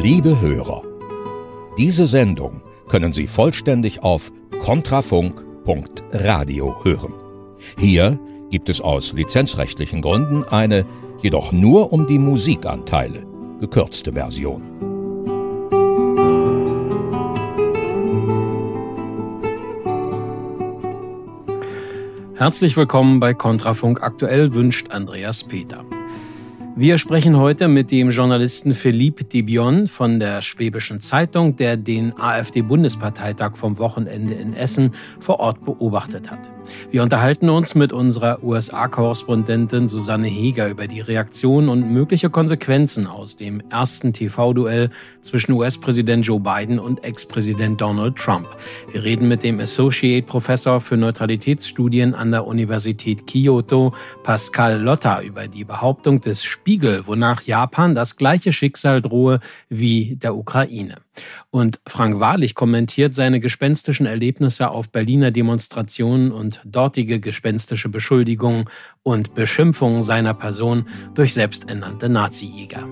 Liebe Hörer, diese Sendung können Sie vollständig auf kontrafunk.radio hören. Hier gibt es aus lizenzrechtlichen Gründen eine, jedoch nur um die Musikanteile, gekürzte Version. Herzlich willkommen bei Kontrafunk aktuell wünscht Andreas Peter. Wir sprechen heute mit dem Journalisten Philippe Debion von der Schwäbischen Zeitung, der den AfD-Bundesparteitag vom Wochenende in Essen vor Ort beobachtet hat. Wir unterhalten uns mit unserer USA-Korrespondentin Susanne Heger über die Reaktionen und mögliche Konsequenzen aus dem ersten TV-Duell zwischen US-Präsident Joe Biden und Ex-Präsident Donald Trump. Wir reden mit dem Associate Professor für Neutralitätsstudien an der Universität Kyoto, Pascal Lotta, über die Behauptung des Spiegel, wonach Japan das gleiche Schicksal drohe wie der Ukraine. Und Frank Wahrlich kommentiert seine gespenstischen Erlebnisse auf Berliner Demonstrationen und dortige gespenstische Beschuldigungen und Beschimpfungen seiner Person durch selbsternannte Nazi-Jäger.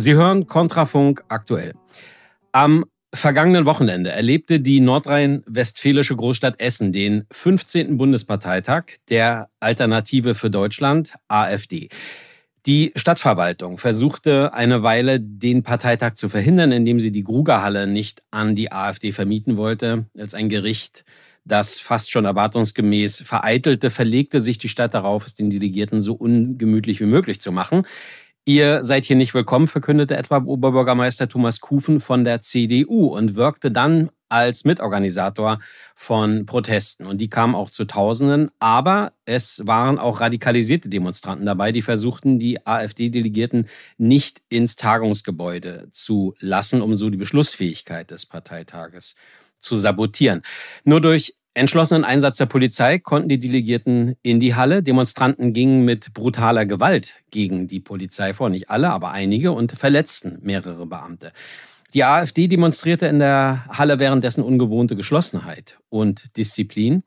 Sie hören Kontrafunk aktuell. Am vergangenen Wochenende erlebte die nordrhein-westfälische Großstadt Essen den 15. Bundesparteitag der Alternative für Deutschland, AfD. Die Stadtverwaltung versuchte eine Weile, den Parteitag zu verhindern, indem sie die Grugerhalle nicht an die AfD vermieten wollte. Als ein Gericht, das fast schon erwartungsgemäß vereitelte, verlegte sich die Stadt darauf, es den Delegierten so ungemütlich wie möglich zu machen. Ihr seid hier nicht willkommen, verkündete etwa Oberbürgermeister Thomas Kufen von der CDU und wirkte dann als Mitorganisator von Protesten. Und die kamen auch zu Tausenden. Aber es waren auch radikalisierte Demonstranten dabei, die versuchten, die AfD-Delegierten nicht ins Tagungsgebäude zu lassen, um so die Beschlussfähigkeit des Parteitages zu sabotieren. Nur durch entschlossenen Einsatz der Polizei konnten die Delegierten in die Halle. Demonstranten gingen mit brutaler Gewalt gegen die Polizei vor, nicht alle, aber einige und verletzten mehrere Beamte. Die AfD demonstrierte in der Halle währenddessen ungewohnte Geschlossenheit und Disziplin.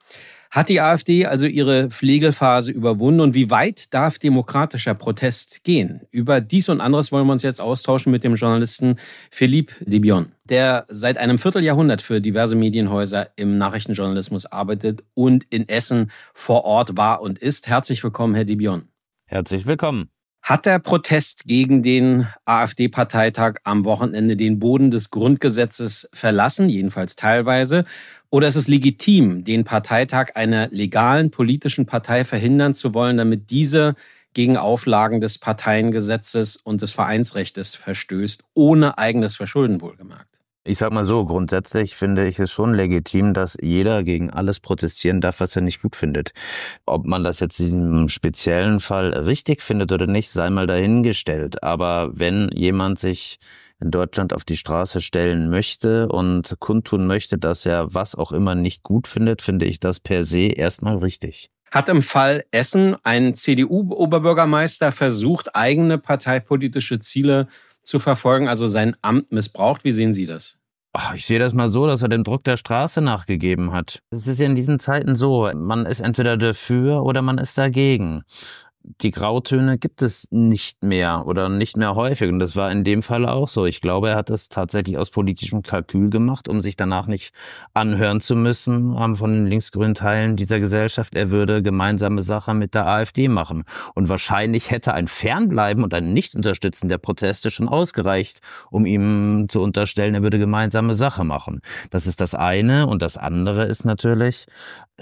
Hat die AfD also ihre Pflegephase überwunden und wie weit darf demokratischer Protest gehen? Über dies und anderes wollen wir uns jetzt austauschen mit dem Journalisten Philippe Debion, der seit einem Vierteljahrhundert für diverse Medienhäuser im Nachrichtenjournalismus arbeitet und in Essen vor Ort war und ist. Herzlich willkommen, Herr Debion. Herzlich willkommen. Hat der Protest gegen den AfD-Parteitag am Wochenende den Boden des Grundgesetzes verlassen, jedenfalls teilweise? Oder ist es legitim, den Parteitag einer legalen politischen Partei verhindern zu wollen, damit diese gegen Auflagen des Parteiengesetzes und des Vereinsrechts verstößt, ohne eigenes Verschulden wohlgemerkt? Ich sag mal so, grundsätzlich finde ich es schon legitim, dass jeder gegen alles protestieren darf, was er nicht gut findet. Ob man das jetzt in diesem speziellen Fall richtig findet oder nicht, sei mal dahingestellt. Aber wenn jemand sich in Deutschland auf die Straße stellen möchte und kundtun möchte, dass er was auch immer nicht gut findet, finde ich das per se erstmal richtig. Hat im Fall Essen ein CDU-Oberbürgermeister versucht, eigene parteipolitische Ziele zu verfolgen, also sein Amt missbraucht? Wie sehen Sie das? ich sehe das mal so, dass er dem Druck der Straße nachgegeben hat. Es ist ja in diesen Zeiten so, man ist entweder dafür oder man ist dagegen die Grautöne gibt es nicht mehr oder nicht mehr häufig. Und das war in dem Fall auch so. Ich glaube, er hat das tatsächlich aus politischem Kalkül gemacht, um sich danach nicht anhören zu müssen von den linksgrünen Teilen dieser Gesellschaft. Er würde gemeinsame Sache mit der AfD machen. Und wahrscheinlich hätte ein Fernbleiben und ein Nichtunterstützen der Proteste schon ausgereicht, um ihm zu unterstellen, er würde gemeinsame Sache machen. Das ist das eine. Und das andere ist natürlich,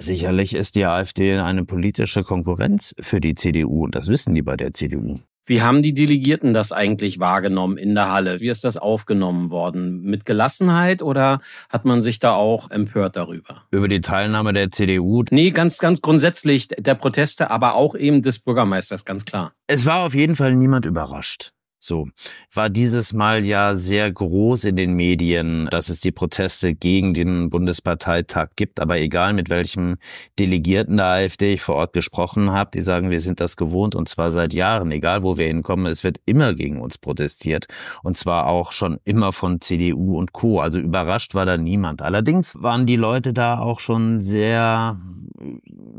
Sicherlich ist die AfD eine politische Konkurrenz für die CDU und das wissen die bei der CDU. Wie haben die Delegierten das eigentlich wahrgenommen in der Halle? Wie ist das aufgenommen worden? Mit Gelassenheit oder hat man sich da auch empört darüber? Über die Teilnahme der CDU? Nee, ganz, ganz grundsätzlich der Proteste, aber auch eben des Bürgermeisters, ganz klar. Es war auf jeden Fall niemand überrascht. So war dieses Mal ja sehr groß in den Medien, dass es die Proteste gegen den Bundesparteitag gibt. Aber egal mit welchem Delegierten der AfD ich vor Ort gesprochen habe, die sagen, wir sind das gewohnt und zwar seit Jahren, egal wo wir hinkommen, es wird immer gegen uns protestiert und zwar auch schon immer von CDU und Co. Also überrascht war da niemand. Allerdings waren die Leute da auch schon sehr,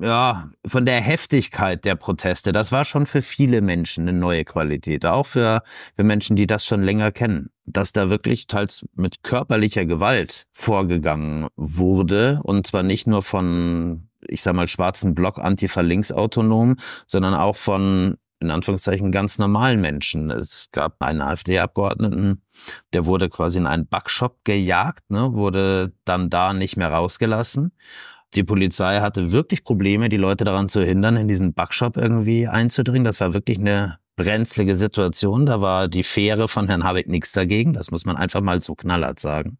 ja, von der Heftigkeit der Proteste. Das war schon für viele Menschen eine neue Qualität, auch für für Menschen, die das schon länger kennen, dass da wirklich teils mit körperlicher Gewalt vorgegangen wurde und zwar nicht nur von ich sag mal, schwarzen Block Antifa linksautonom, sondern auch von in Anführungszeichen ganz normalen Menschen. Es gab einen AfD-Abgeordneten, der wurde quasi in einen Backshop gejagt, ne, wurde dann da nicht mehr rausgelassen. Die Polizei hatte wirklich Probleme, die Leute daran zu hindern, in diesen Backshop irgendwie einzudringen. Das war wirklich eine brenzlige Situation. Da war die Fähre von Herrn Habeck nichts dagegen. Das muss man einfach mal so knallert sagen.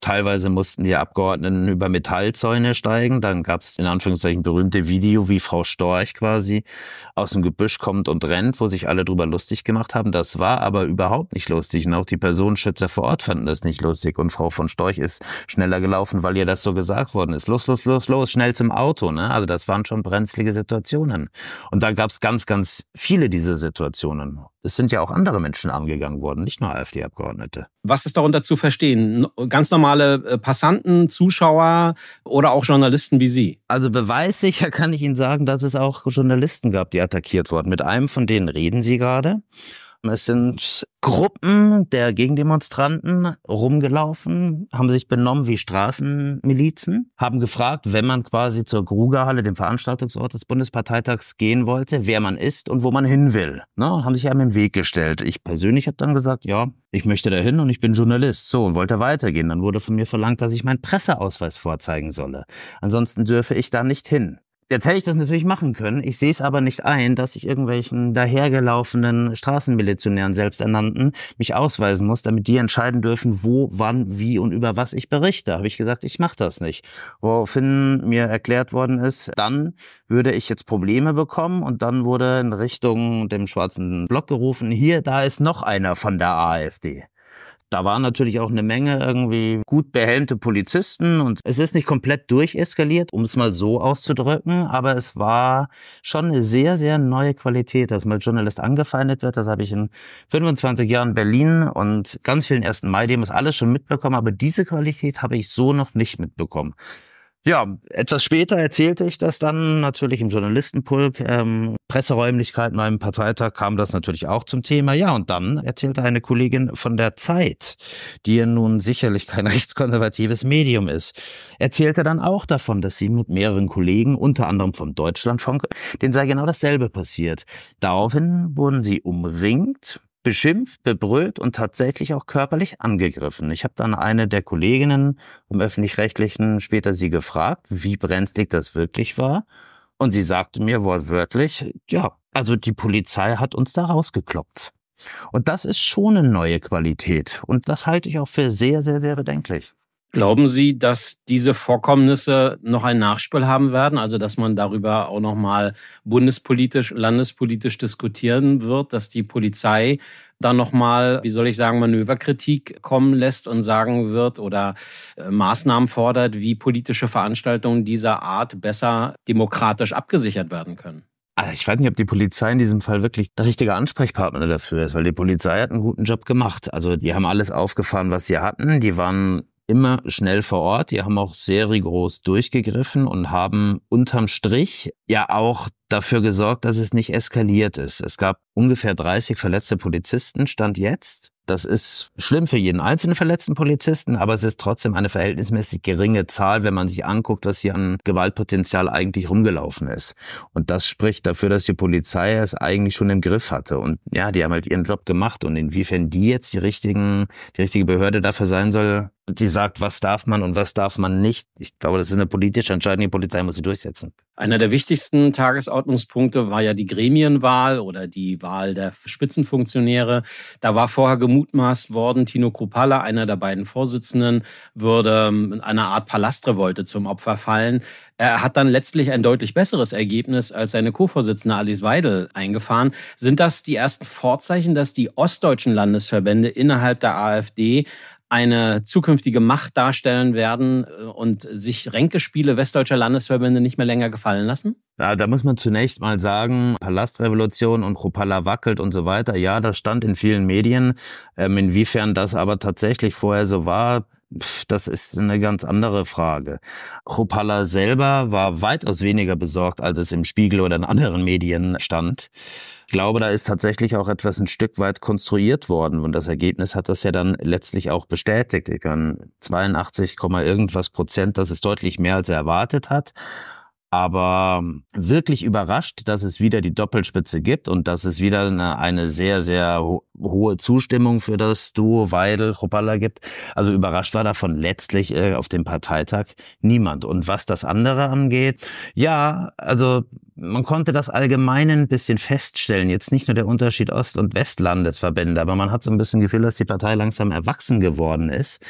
Teilweise mussten die Abgeordneten über Metallzäune steigen. Dann gab es in Anführungszeichen berühmte Video, wie Frau Storch quasi aus dem Gebüsch kommt und rennt, wo sich alle drüber lustig gemacht haben. Das war aber überhaupt nicht lustig. Und auch die Personenschützer vor Ort fanden das nicht lustig. Und Frau von Storch ist schneller gelaufen, weil ihr das so gesagt worden ist. Los, los, los, los, schnell zum Auto. Ne? Also das waren schon brenzlige Situationen. Und da gab es ganz, ganz viele dieser Situationen. Situationen. Es sind ja auch andere Menschen angegangen worden, nicht nur AfD-Abgeordnete. Was ist darunter zu verstehen? Ganz normale äh, Passanten, Zuschauer oder auch Journalisten wie Sie? Also beweissicher kann ich Ihnen sagen, dass es auch Journalisten gab, die attackiert wurden. Mit einem von denen reden Sie gerade. Es sind Gruppen der Gegendemonstranten rumgelaufen, haben sich benommen wie Straßenmilizen, haben gefragt, wenn man quasi zur Grugerhalle, dem Veranstaltungsort des Bundesparteitags, gehen wollte, wer man ist und wo man hin will. Ne? Haben sich einem in den Weg gestellt. Ich persönlich habe dann gesagt, ja, ich möchte da hin und ich bin Journalist. So, und wollte weitergehen. Dann wurde von mir verlangt, dass ich meinen Presseausweis vorzeigen solle. Ansonsten dürfe ich da nicht hin. Jetzt hätte ich das natürlich machen können. Ich sehe es aber nicht ein, dass ich irgendwelchen dahergelaufenen Straßenmilizionären selbsternannten mich ausweisen muss, damit die entscheiden dürfen, wo, wann, wie und über was ich berichte. Habe ich gesagt, ich mache das nicht. Woraufhin mir erklärt worden ist, dann würde ich jetzt Probleme bekommen und dann wurde in Richtung dem schwarzen Block gerufen, hier, da ist noch einer von der AfD. Da waren natürlich auch eine Menge irgendwie gut behelmte Polizisten und es ist nicht komplett durcheskaliert, um es mal so auszudrücken, aber es war schon eine sehr, sehr neue Qualität, dass mal Journalist angefeindet wird. Das habe ich in 25 Jahren Berlin und ganz vielen ersten Mai-Demos alles schon mitbekommen, aber diese Qualität habe ich so noch nicht mitbekommen. Ja, etwas später erzählte ich das dann natürlich im Journalistenpulk, ähm, Presseräumlichkeiten meinem Parteitag kam das natürlich auch zum Thema. Ja, und dann erzählte eine Kollegin von der Zeit, die ja nun sicherlich kein rechtskonservatives Medium ist, erzählte dann auch davon, dass sie mit mehreren Kollegen, unter anderem vom Deutschlandfunk, denen sei genau dasselbe passiert. Daraufhin wurden sie umringt, beschimpft, bebrüllt und tatsächlich auch körperlich angegriffen. Ich habe dann eine der Kolleginnen im öffentlich-rechtlichen später sie gefragt, wie brenzlig das wirklich war. Und sie sagte mir wortwörtlich, ja, also die Polizei hat uns da rausgekloppt. Und das ist schon eine neue Qualität. Und das halte ich auch für sehr, sehr, sehr bedenklich. Glauben Sie, dass diese Vorkommnisse noch ein Nachspiel haben werden? Also, dass man darüber auch nochmal bundespolitisch, landespolitisch diskutieren wird, dass die Polizei dann nochmal, wie soll ich sagen, Manöverkritik kommen lässt und sagen wird oder äh, Maßnahmen fordert, wie politische Veranstaltungen dieser Art besser demokratisch abgesichert werden können? Also ich weiß nicht, ob die Polizei in diesem Fall wirklich der richtige Ansprechpartner dafür ist, weil die Polizei hat einen guten Job gemacht. Also die haben alles aufgefahren, was sie hatten. Die waren immer schnell vor Ort. Die haben auch sehr rigoros durchgegriffen und haben unterm Strich ja auch dafür gesorgt, dass es nicht eskaliert ist. Es gab ungefähr 30 verletzte Polizisten, stand jetzt. Das ist schlimm für jeden einzelnen verletzten Polizisten, aber es ist trotzdem eine verhältnismäßig geringe Zahl, wenn man sich anguckt, was hier an Gewaltpotenzial eigentlich rumgelaufen ist. Und das spricht dafür, dass die Polizei es eigentlich schon im Griff hatte. Und ja, die haben halt ihren Job gemacht. Und inwiefern die jetzt die richtigen, die richtige Behörde dafür sein soll, die sagt, was darf man und was darf man nicht. Ich glaube, das ist eine politische Entscheidung. Die Polizei muss sie durchsetzen. Einer der wichtigsten Tagesordnungspunkte war ja die Gremienwahl oder die Wahl der Spitzenfunktionäre. Da war vorher gemutmaßt worden, Tino Kropala, einer der beiden Vorsitzenden, würde ähm, in einer Art Palastrevolte zum Opfer fallen. Er hat dann letztlich ein deutlich besseres Ergebnis als seine Co-Vorsitzende Alice Weidel eingefahren. Sind das die ersten Vorzeichen, dass die ostdeutschen Landesverbände innerhalb der AfD eine zukünftige Macht darstellen werden äh, und sich Ränkespiele westdeutscher Landesverbände nicht mehr länger gefallen lassen? Ja, da muss man zunächst mal sagen, Palastrevolution und Rupala wackelt und so weiter, ja, das stand in vielen Medien. Ähm, inwiefern das aber tatsächlich vorher so war, das ist eine ganz andere Frage. Chopala selber war weitaus weniger besorgt, als es im Spiegel oder in anderen Medien stand. Ich glaube, da ist tatsächlich auch etwas ein Stück weit konstruiert worden und das Ergebnis hat das ja dann letztlich auch bestätigt. Ich meine, 82, irgendwas Prozent, das ist deutlich mehr, als er erwartet hat aber ähm, wirklich überrascht, dass es wieder die Doppelspitze gibt und dass es wieder eine, eine sehr, sehr ho hohe Zustimmung für das Duo Weidel-Hoppala gibt. Also überrascht war davon letztlich äh, auf dem Parteitag niemand. Und was das andere angeht, ja, also man konnte das allgemein ein bisschen feststellen. Jetzt nicht nur der Unterschied Ost- und Westlandesverbände, aber man hat so ein bisschen Gefühl, dass die Partei langsam erwachsen geworden ist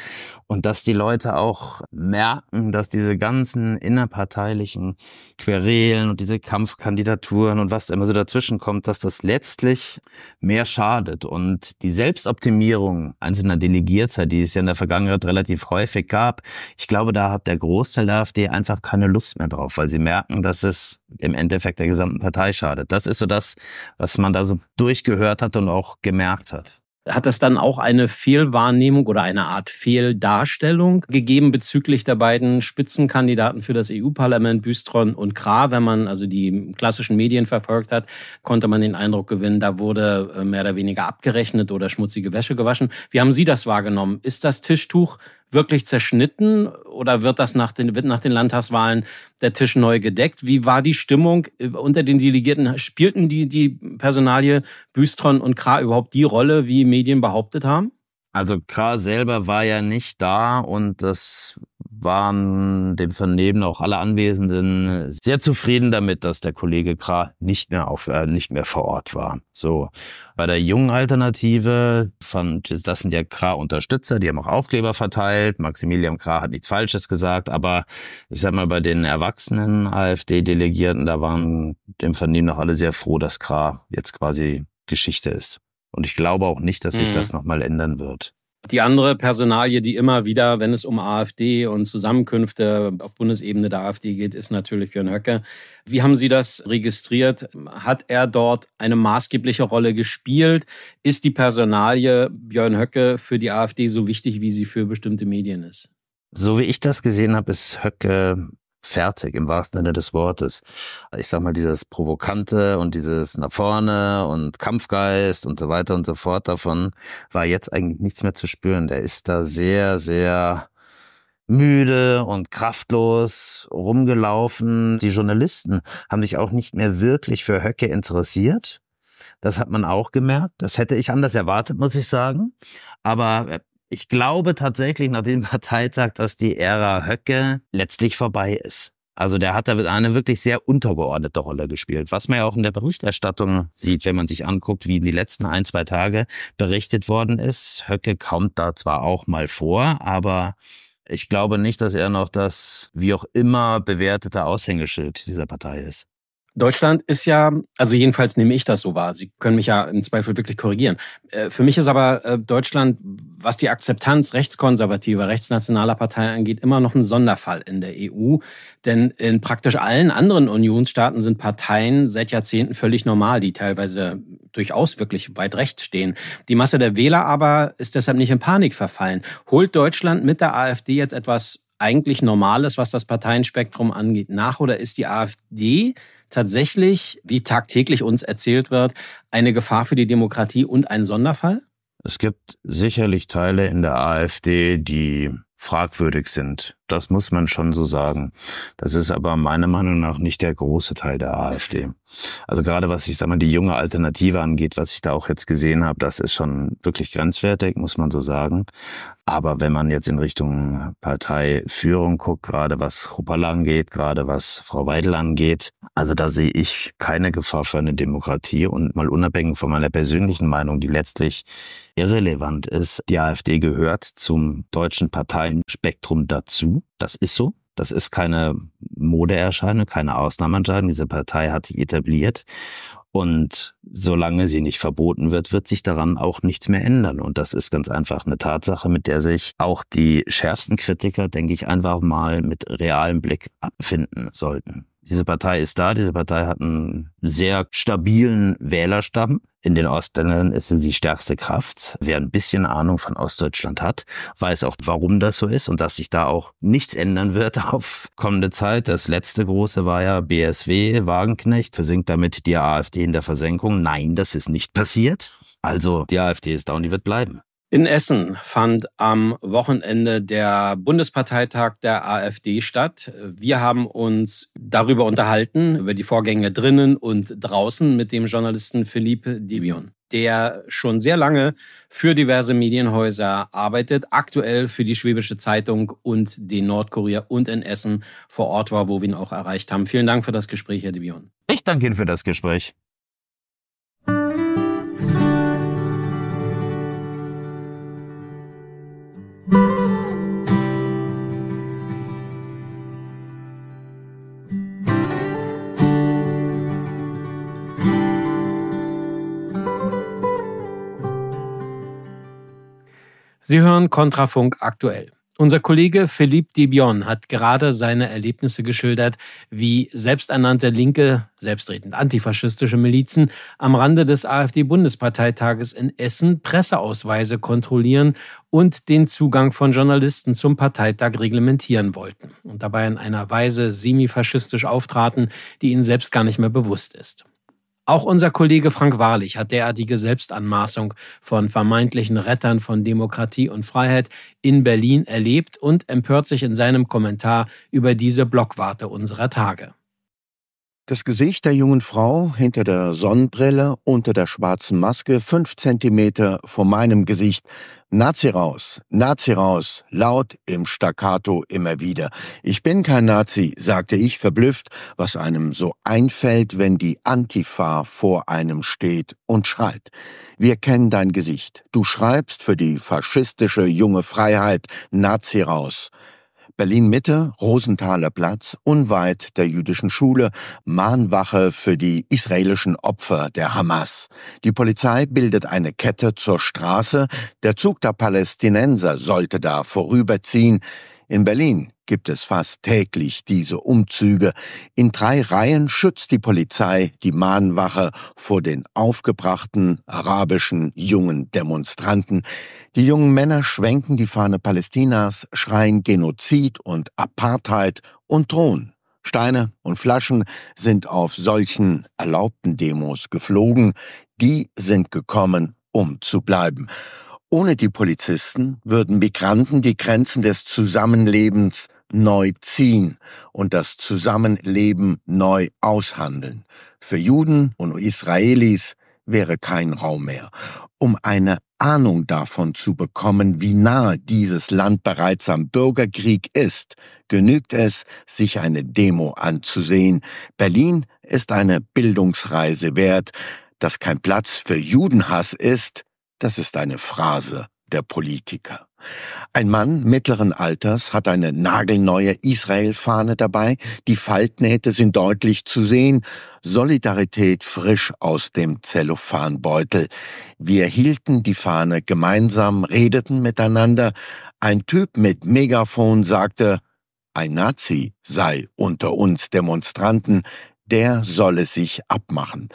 und dass die Leute auch merken, dass diese ganzen innerparteilichen Querelen und diese Kampfkandidaturen und was da immer so dazwischen kommt, dass das letztlich mehr schadet. Und die Selbstoptimierung einzelner Delegierter, die es ja in der Vergangenheit relativ häufig gab, ich glaube, da hat der Großteil der AfD einfach keine Lust mehr drauf, weil sie merken, dass es im Endeffekt der gesamten Partei schadet. Das ist so das, was man da so durchgehört hat und auch gemerkt hat hat das dann auch eine Fehlwahrnehmung oder eine Art Fehldarstellung gegeben bezüglich der beiden Spitzenkandidaten für das EU-Parlament, Büstron und Kra. Wenn man also die klassischen Medien verfolgt hat, konnte man den Eindruck gewinnen, da wurde äh, mehr oder weniger abgerechnet oder schmutzige Wäsche gewaschen. Wie haben Sie das wahrgenommen? Ist das Tischtuch wirklich zerschnitten oder wird das nach den, wird nach den Landtagswahlen der Tisch neu gedeckt? Wie war die Stimmung äh, unter den Delegierten? Spielten die, die Personalie Büstron und Kra überhaupt die Rolle, wie Medien behauptet haben? Also Kra selber war ja nicht da und das waren dem Vernehmen auch alle Anwesenden sehr zufrieden damit, dass der Kollege Krah nicht mehr auf, äh, nicht mehr vor Ort war. So. Bei der jungen Alternative fand, das sind ja Krah-Unterstützer, die haben auch Aufkleber verteilt. Maximilian Krah hat nichts Falsches gesagt, aber ich sag mal, bei den erwachsenen AfD-Delegierten, da waren dem Vernehmen auch alle sehr froh, dass Krah jetzt quasi Geschichte ist. Und ich glaube auch nicht, dass sich mhm. das nochmal ändern wird. Die andere Personalie, die immer wieder, wenn es um AfD und Zusammenkünfte auf Bundesebene der AfD geht, ist natürlich Björn Höcke. Wie haben Sie das registriert? Hat er dort eine maßgebliche Rolle gespielt? Ist die Personalie Björn Höcke für die AfD so wichtig, wie sie für bestimmte Medien ist? So wie ich das gesehen habe, ist Höcke fertig im wahrsten Sinne des Wortes. Ich sag mal, dieses Provokante und dieses nach vorne und Kampfgeist und so weiter und so fort davon war jetzt eigentlich nichts mehr zu spüren. Der ist da sehr, sehr müde und kraftlos rumgelaufen. Die Journalisten haben sich auch nicht mehr wirklich für Höcke interessiert. Das hat man auch gemerkt. Das hätte ich anders erwartet, muss ich sagen. Aber äh, ich glaube tatsächlich nach dem Parteitag, dass die Ära Höcke letztlich vorbei ist. Also der hat da eine wirklich sehr untergeordnete Rolle gespielt, was man ja auch in der Berichterstattung sieht, wenn man sich anguckt, wie in die letzten ein, zwei Tage berichtet worden ist. Höcke kommt da zwar auch mal vor, aber ich glaube nicht, dass er noch das, wie auch immer, bewertete Aushängeschild dieser Partei ist. Deutschland ist ja, also jedenfalls nehme ich das so wahr. Sie können mich ja im Zweifel wirklich korrigieren. Äh, für mich ist aber äh, Deutschland, was die Akzeptanz rechtskonservativer, rechtsnationaler Parteien angeht, immer noch ein Sonderfall in der EU. Denn in praktisch allen anderen Unionsstaaten sind Parteien seit Jahrzehnten völlig normal, die teilweise durchaus wirklich weit rechts stehen. Die Masse der Wähler aber ist deshalb nicht in Panik verfallen. Holt Deutschland mit der AfD jetzt etwas eigentlich Normales, was das Parteienspektrum angeht, nach oder ist die AfD tatsächlich, wie tagtäglich uns erzählt wird, eine Gefahr für die Demokratie und ein Sonderfall? Es gibt sicherlich Teile in der AfD, die fragwürdig sind. Das muss man schon so sagen. Das ist aber meiner Meinung nach nicht der große Teil der AfD. Also gerade was ich sag mal die junge Alternative angeht, was ich da auch jetzt gesehen habe, das ist schon wirklich grenzwertig, muss man so sagen. Aber wenn man jetzt in Richtung Parteiführung guckt, gerade was Ruppal angeht, gerade was Frau Weidel angeht, also da sehe ich keine Gefahr für eine Demokratie und mal unabhängig von meiner persönlichen Meinung, die letztlich irrelevant ist, die AfD gehört zum deutschen Parteienspektrum dazu das ist so. Das ist keine Modeerscheinung, keine Ausnahmeentscheidung. Diese Partei hat sich etabliert. Und solange sie nicht verboten wird, wird sich daran auch nichts mehr ändern. Und das ist ganz einfach eine Tatsache, mit der sich auch die schärfsten Kritiker, denke ich, einfach mal mit realem Blick abfinden sollten. Diese Partei ist da, diese Partei hat einen sehr stabilen Wählerstamm. In den Ostländern ist sie die stärkste Kraft. Wer ein bisschen Ahnung von Ostdeutschland hat, weiß auch, warum das so ist und dass sich da auch nichts ändern wird auf kommende Zeit. Das letzte große war ja BSW, Wagenknecht, versinkt damit die AfD in der Versenkung. Nein, das ist nicht passiert. Also die AfD ist da und die wird bleiben. In Essen fand am Wochenende der Bundesparteitag der AfD statt. Wir haben uns darüber unterhalten, über die Vorgänge drinnen und draußen mit dem Journalisten Philippe Dibion, der schon sehr lange für diverse Medienhäuser arbeitet, aktuell für die Schwäbische Zeitung und den Nordkurier und in Essen vor Ort war, wo wir ihn auch erreicht haben. Vielen Dank für das Gespräch, Herr Dibion. Ich danke Ihnen für das Gespräch. Sie hören Kontrafunk aktuell. Unser Kollege Philippe Debion hat gerade seine Erlebnisse geschildert, wie selbsternannte linke, selbstredend antifaschistische Milizen am Rande des AfD-Bundesparteitages in Essen Presseausweise kontrollieren und den Zugang von Journalisten zum Parteitag reglementieren wollten und dabei in einer Weise semifaschistisch auftraten, die ihnen selbst gar nicht mehr bewusst ist. Auch unser Kollege Frank Wahrlich hat derartige Selbstanmaßung von vermeintlichen Rettern von Demokratie und Freiheit in Berlin erlebt und empört sich in seinem Kommentar über diese Blockwarte unserer Tage. Das Gesicht der jungen Frau hinter der Sonnenbrille unter der schwarzen Maske fünf Zentimeter vor meinem Gesicht Nazi raus, Nazi raus, laut im Staccato immer wieder. Ich bin kein Nazi, sagte ich verblüfft, was einem so einfällt, wenn die Antifa vor einem steht und schreit. Wir kennen dein Gesicht. Du schreibst für die faschistische junge Freiheit Nazi raus. Berlin-Mitte, Rosenthaler Platz, unweit der jüdischen Schule, Mahnwache für die israelischen Opfer der Hamas. Die Polizei bildet eine Kette zur Straße, der Zug der Palästinenser sollte da vorüberziehen, in Berlin gibt es fast täglich diese Umzüge. In drei Reihen schützt die Polizei die Mahnwache vor den aufgebrachten arabischen jungen Demonstranten. Die jungen Männer schwenken die Fahne Palästinas, schreien Genozid und Apartheid und drohen. Steine und Flaschen sind auf solchen erlaubten Demos geflogen. Die sind gekommen, um zu bleiben. Ohne die Polizisten würden Migranten die Grenzen des Zusammenlebens neu ziehen und das Zusammenleben neu aushandeln. Für Juden und Israelis wäre kein Raum mehr. Um eine Ahnung davon zu bekommen, wie nah dieses Land bereits am Bürgerkrieg ist, genügt es, sich eine Demo anzusehen. Berlin ist eine Bildungsreise wert. Dass kein Platz für Judenhass ist, das ist eine Phrase der Politiker. Ein Mann mittleren Alters hat eine nagelneue Israel-Fahne dabei, die Faltnähte sind deutlich zu sehen, Solidarität frisch aus dem Zellophanbeutel. Wir hielten die Fahne gemeinsam, redeten miteinander. Ein Typ mit Megafon sagte, ein Nazi sei unter uns Demonstranten, der solle sich abmachen.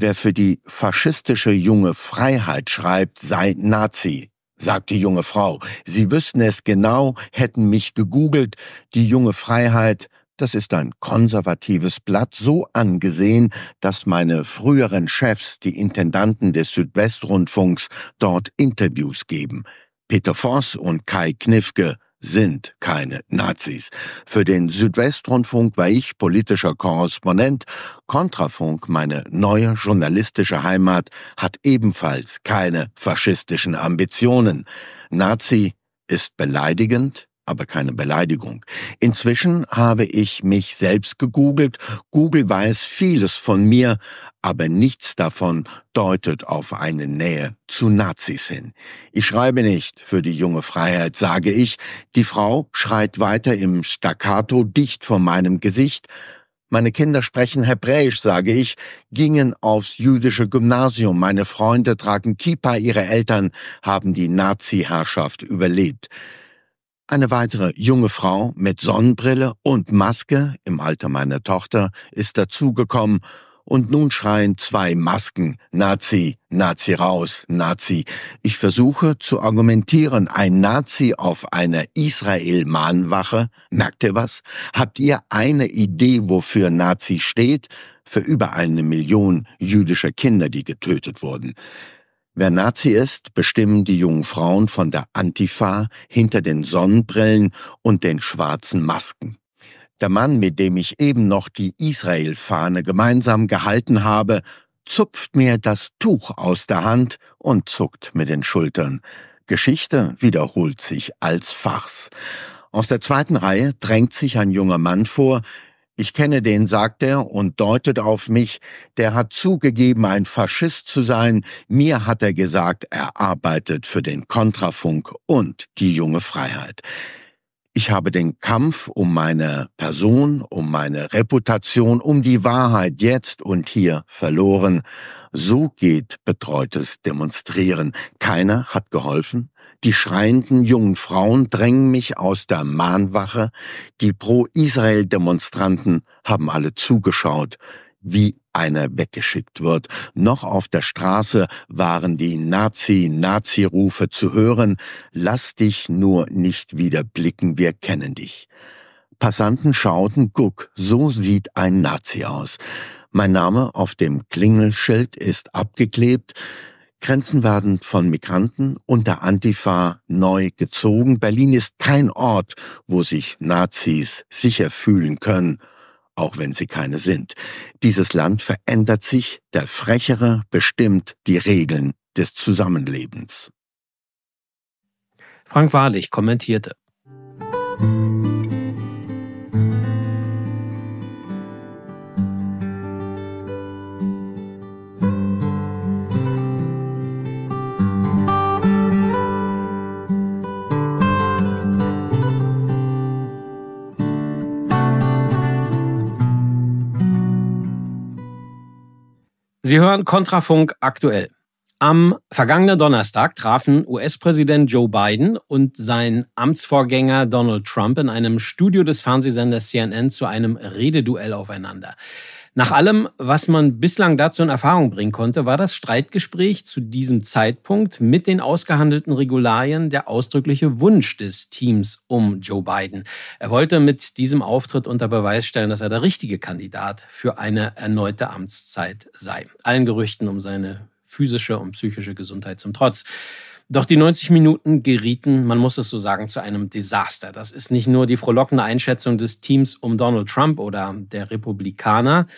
Wer für die faschistische junge Freiheit schreibt, sei Nazi, sagt die junge Frau. Sie wüssten es genau, hätten mich gegoogelt. Die junge Freiheit, das ist ein konservatives Blatt, so angesehen, dass meine früheren Chefs, die Intendanten des Südwestrundfunks, dort Interviews geben. Peter Voss und Kai Knifke sind keine Nazis. Für den Südwestrundfunk war ich politischer Korrespondent. Kontrafunk, meine neue journalistische Heimat, hat ebenfalls keine faschistischen Ambitionen. Nazi ist beleidigend, aber keine Beleidigung. Inzwischen habe ich mich selbst gegoogelt. Google weiß vieles von mir, aber nichts davon deutet auf eine Nähe zu Nazis hin. Ich schreibe nicht für die junge Freiheit, sage ich. Die Frau schreit weiter im Staccato dicht vor meinem Gesicht. Meine Kinder sprechen Hebräisch, sage ich, gingen aufs jüdische Gymnasium, meine Freunde tragen Kippa, ihre Eltern haben die Nazi-Herrschaft überlebt. Eine weitere junge Frau mit Sonnenbrille und Maske im Alter meiner Tochter ist dazugekommen und nun schreien zwei Masken Nazi, Nazi raus, Nazi. Ich versuche zu argumentieren, ein Nazi auf einer Israel-Mahnwache, merkt ihr was? Habt ihr eine Idee, wofür Nazi steht? Für über eine Million jüdischer Kinder, die getötet wurden. Wer Nazi ist, bestimmen die jungen Frauen von der Antifa hinter den Sonnenbrillen und den schwarzen Masken. Der Mann, mit dem ich eben noch die Israel-Fahne gemeinsam gehalten habe, zupft mir das Tuch aus der Hand und zuckt mit den Schultern. Geschichte wiederholt sich als Fachs. Aus der zweiten Reihe drängt sich ein junger Mann vor, ich kenne den, sagt er und deutet auf mich, der hat zugegeben, ein Faschist zu sein, mir hat er gesagt, er arbeitet für den Kontrafunk und die junge Freiheit. Ich habe den Kampf um meine Person, um meine Reputation, um die Wahrheit jetzt und hier verloren. So geht betreutes Demonstrieren. Keiner hat geholfen, die schreienden jungen Frauen drängen mich aus der Mahnwache. Die Pro-Israel-Demonstranten haben alle zugeschaut, wie einer weggeschickt wird. Noch auf der Straße waren die Nazi-Nazi-Rufe zu hören. Lass dich nur nicht wieder blicken, wir kennen dich. Passanten schauten, guck, so sieht ein Nazi aus. Mein Name auf dem Klingelschild ist abgeklebt. Grenzen werden von Migranten unter Antifa neu gezogen. Berlin ist kein Ort, wo sich Nazis sicher fühlen können, auch wenn sie keine sind. Dieses Land verändert sich, der Frechere bestimmt die Regeln des Zusammenlebens. Frank Wahrlich kommentierte. Sie hören Kontrafunk aktuell. Am vergangenen Donnerstag trafen US-Präsident Joe Biden und sein Amtsvorgänger Donald Trump in einem Studio des Fernsehsenders CNN zu einem Rededuell aufeinander. Nach allem, was man bislang dazu in Erfahrung bringen konnte, war das Streitgespräch zu diesem Zeitpunkt mit den ausgehandelten Regularien der ausdrückliche Wunsch des Teams um Joe Biden. Er wollte mit diesem Auftritt unter Beweis stellen, dass er der richtige Kandidat für eine erneute Amtszeit sei. Allen Gerüchten um seine physische und psychische Gesundheit zum Trotz. Doch die 90 Minuten gerieten, man muss es so sagen, zu einem Desaster. Das ist nicht nur die frohlockende Einschätzung des Teams um Donald Trump oder der Republikaner.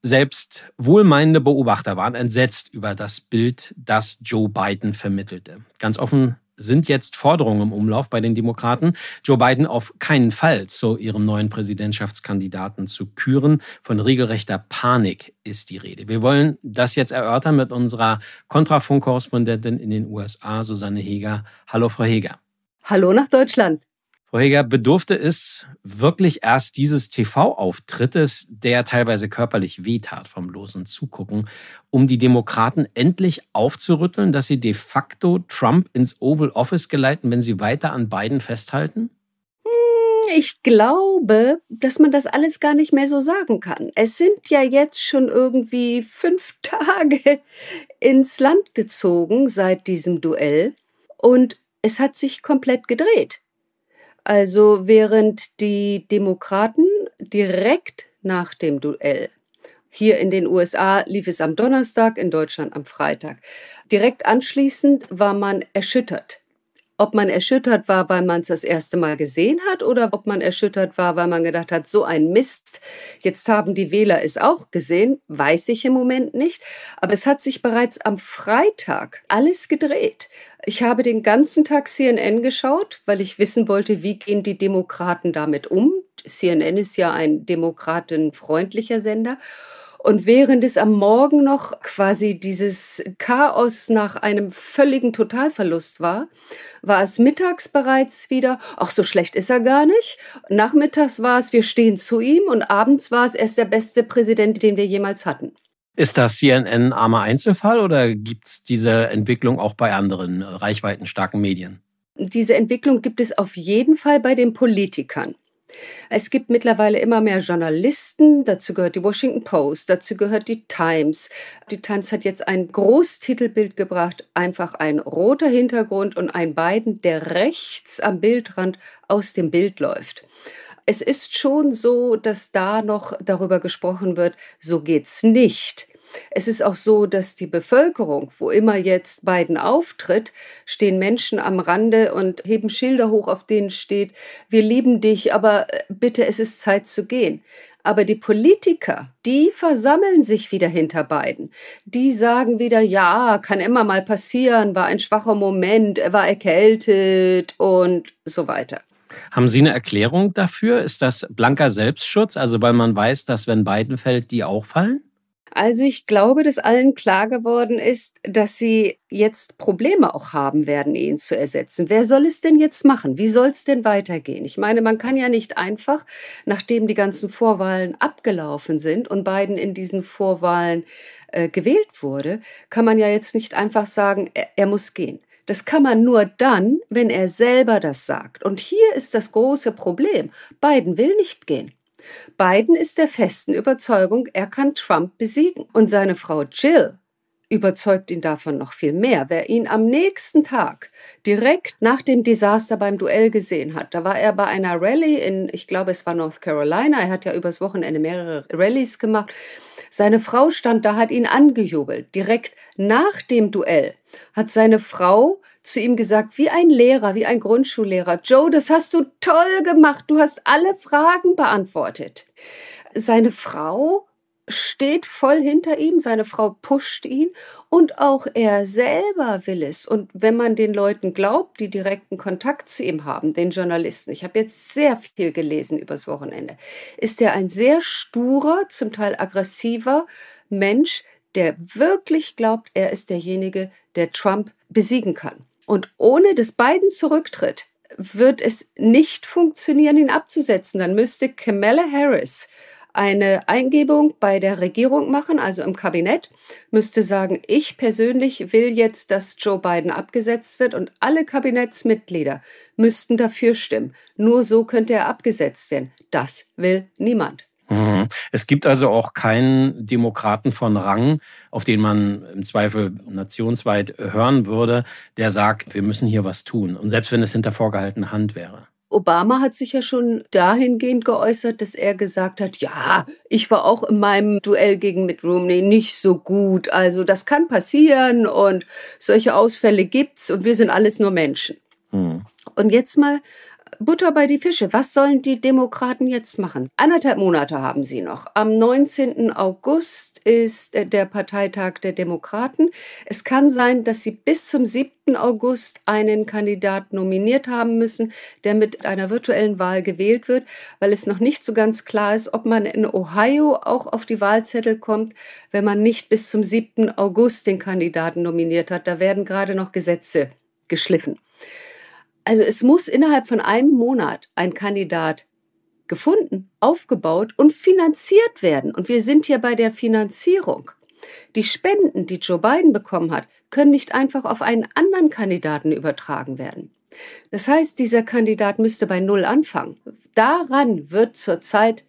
Selbst wohlmeinende Beobachter waren entsetzt über das Bild, das Joe Biden vermittelte. Ganz offen sind jetzt Forderungen im Umlauf bei den Demokraten, Joe Biden auf keinen Fall zu ihrem neuen Präsidentschaftskandidaten zu küren. Von regelrechter Panik ist die Rede. Wir wollen das jetzt erörtern mit unserer Kontrafunk-Korrespondentin in den USA, Susanne Heger. Hallo, Frau Heger. Hallo nach Deutschland. Frau Heger, bedurfte es wirklich erst dieses TV-Auftrittes, der teilweise körperlich wehtat vom losen Zugucken, um die Demokraten endlich aufzurütteln, dass sie de facto Trump ins Oval Office geleiten, wenn sie weiter an beiden festhalten? Hm, ich glaube, dass man das alles gar nicht mehr so sagen kann. Es sind ja jetzt schon irgendwie fünf Tage ins Land gezogen seit diesem Duell und es hat sich komplett gedreht. Also während die Demokraten direkt nach dem Duell hier in den USA lief es am Donnerstag, in Deutschland am Freitag. Direkt anschließend war man erschüttert ob man erschüttert war, weil man es das erste Mal gesehen hat oder ob man erschüttert war, weil man gedacht hat, so ein Mist, jetzt haben die Wähler es auch gesehen, weiß ich im Moment nicht. Aber es hat sich bereits am Freitag alles gedreht. Ich habe den ganzen Tag CNN geschaut, weil ich wissen wollte, wie gehen die Demokraten damit um. CNN ist ja ein demokratenfreundlicher Sender. Und während es am Morgen noch quasi dieses Chaos nach einem völligen Totalverlust war, war es mittags bereits wieder, ach, so schlecht ist er gar nicht. Nachmittags war es, wir stehen zu ihm und abends war es, er ist der beste Präsident, den wir jemals hatten. Ist das CNN ein armer Einzelfall oder gibt es diese Entwicklung auch bei anderen äh, reichweitenstarken Medien? Diese Entwicklung gibt es auf jeden Fall bei den Politikern. Es gibt mittlerweile immer mehr Journalisten, dazu gehört die Washington Post, dazu gehört die Times. Die Times hat jetzt ein Großtitelbild gebracht, einfach ein roter Hintergrund und ein Biden, der rechts am Bildrand aus dem Bild läuft es ist schon so, dass da noch darüber gesprochen wird, so geht's nicht. Es ist auch so, dass die Bevölkerung, wo immer jetzt Biden auftritt, stehen Menschen am Rande und heben Schilder hoch, auf denen steht, wir lieben dich, aber äh, bitte, es ist Zeit zu gehen. Aber die Politiker, die versammeln sich wieder hinter Biden. Die sagen wieder, ja, kann immer mal passieren, war ein schwacher Moment, er war erkältet und so weiter. Haben Sie eine Erklärung dafür? Ist das blanker Selbstschutz, also weil man weiß, dass wenn Biden fällt, die auch fallen? Also ich glaube, dass allen klar geworden ist, dass sie jetzt Probleme auch haben werden, ihn zu ersetzen. Wer soll es denn jetzt machen? Wie soll es denn weitergehen? Ich meine, man kann ja nicht einfach, nachdem die ganzen Vorwahlen abgelaufen sind und Biden in diesen Vorwahlen äh, gewählt wurde, kann man ja jetzt nicht einfach sagen, er, er muss gehen. Das kann man nur dann, wenn er selber das sagt. Und hier ist das große Problem. Biden will nicht gehen. Biden ist der festen Überzeugung, er kann Trump besiegen. Und seine Frau Jill überzeugt ihn davon noch viel mehr. Wer ihn am nächsten Tag, direkt nach dem Desaster beim Duell gesehen hat, da war er bei einer Rallye in, ich glaube, es war North Carolina. Er hat ja übers Wochenende mehrere Rallyes gemacht. Seine Frau stand da, hat ihn angejubelt. Direkt nach dem Duell hat seine Frau zu ihm gesagt, wie ein Lehrer, wie ein Grundschullehrer. Joe, das hast du toll gemacht. Du hast alle Fragen beantwortet. Seine Frau steht voll hinter ihm, seine Frau pusht ihn und auch er selber will es. Und wenn man den Leuten glaubt, die direkten Kontakt zu ihm haben, den Journalisten, ich habe jetzt sehr viel gelesen übers Wochenende, ist er ein sehr sturer, zum Teil aggressiver Mensch, der wirklich glaubt, er ist derjenige, der Trump besiegen kann. Und ohne dass Biden zurücktritt, wird es nicht funktionieren, ihn abzusetzen. Dann müsste Kamala Harris eine Eingebung bei der Regierung machen, also im Kabinett, müsste sagen, ich persönlich will jetzt, dass Joe Biden abgesetzt wird und alle Kabinettsmitglieder müssten dafür stimmen. Nur so könnte er abgesetzt werden. Das will niemand. Es gibt also auch keinen Demokraten von Rang, auf den man im Zweifel nationsweit hören würde, der sagt, wir müssen hier was tun. Und selbst wenn es hinter vorgehaltener Hand wäre. Obama hat sich ja schon dahingehend geäußert, dass er gesagt hat, ja, ich war auch in meinem Duell gegen Mitt Romney nicht so gut. Also das kann passieren und solche Ausfälle gibt's und wir sind alles nur Menschen. Hm. Und jetzt mal Butter bei die Fische. Was sollen die Demokraten jetzt machen? Anderthalb Monate haben sie noch. Am 19. August ist äh, der Parteitag der Demokraten. Es kann sein, dass sie bis zum 7. August einen Kandidaten nominiert haben müssen, der mit einer virtuellen Wahl gewählt wird, weil es noch nicht so ganz klar ist, ob man in Ohio auch auf die Wahlzettel kommt, wenn man nicht bis zum 7. August den Kandidaten nominiert hat. Da werden gerade noch Gesetze geschliffen. Also es muss innerhalb von einem Monat ein Kandidat gefunden, aufgebaut und finanziert werden. Und wir sind hier bei der Finanzierung. Die Spenden, die Joe Biden bekommen hat, können nicht einfach auf einen anderen Kandidaten übertragen werden. Das heißt, dieser Kandidat müsste bei Null anfangen. Daran wird zurzeit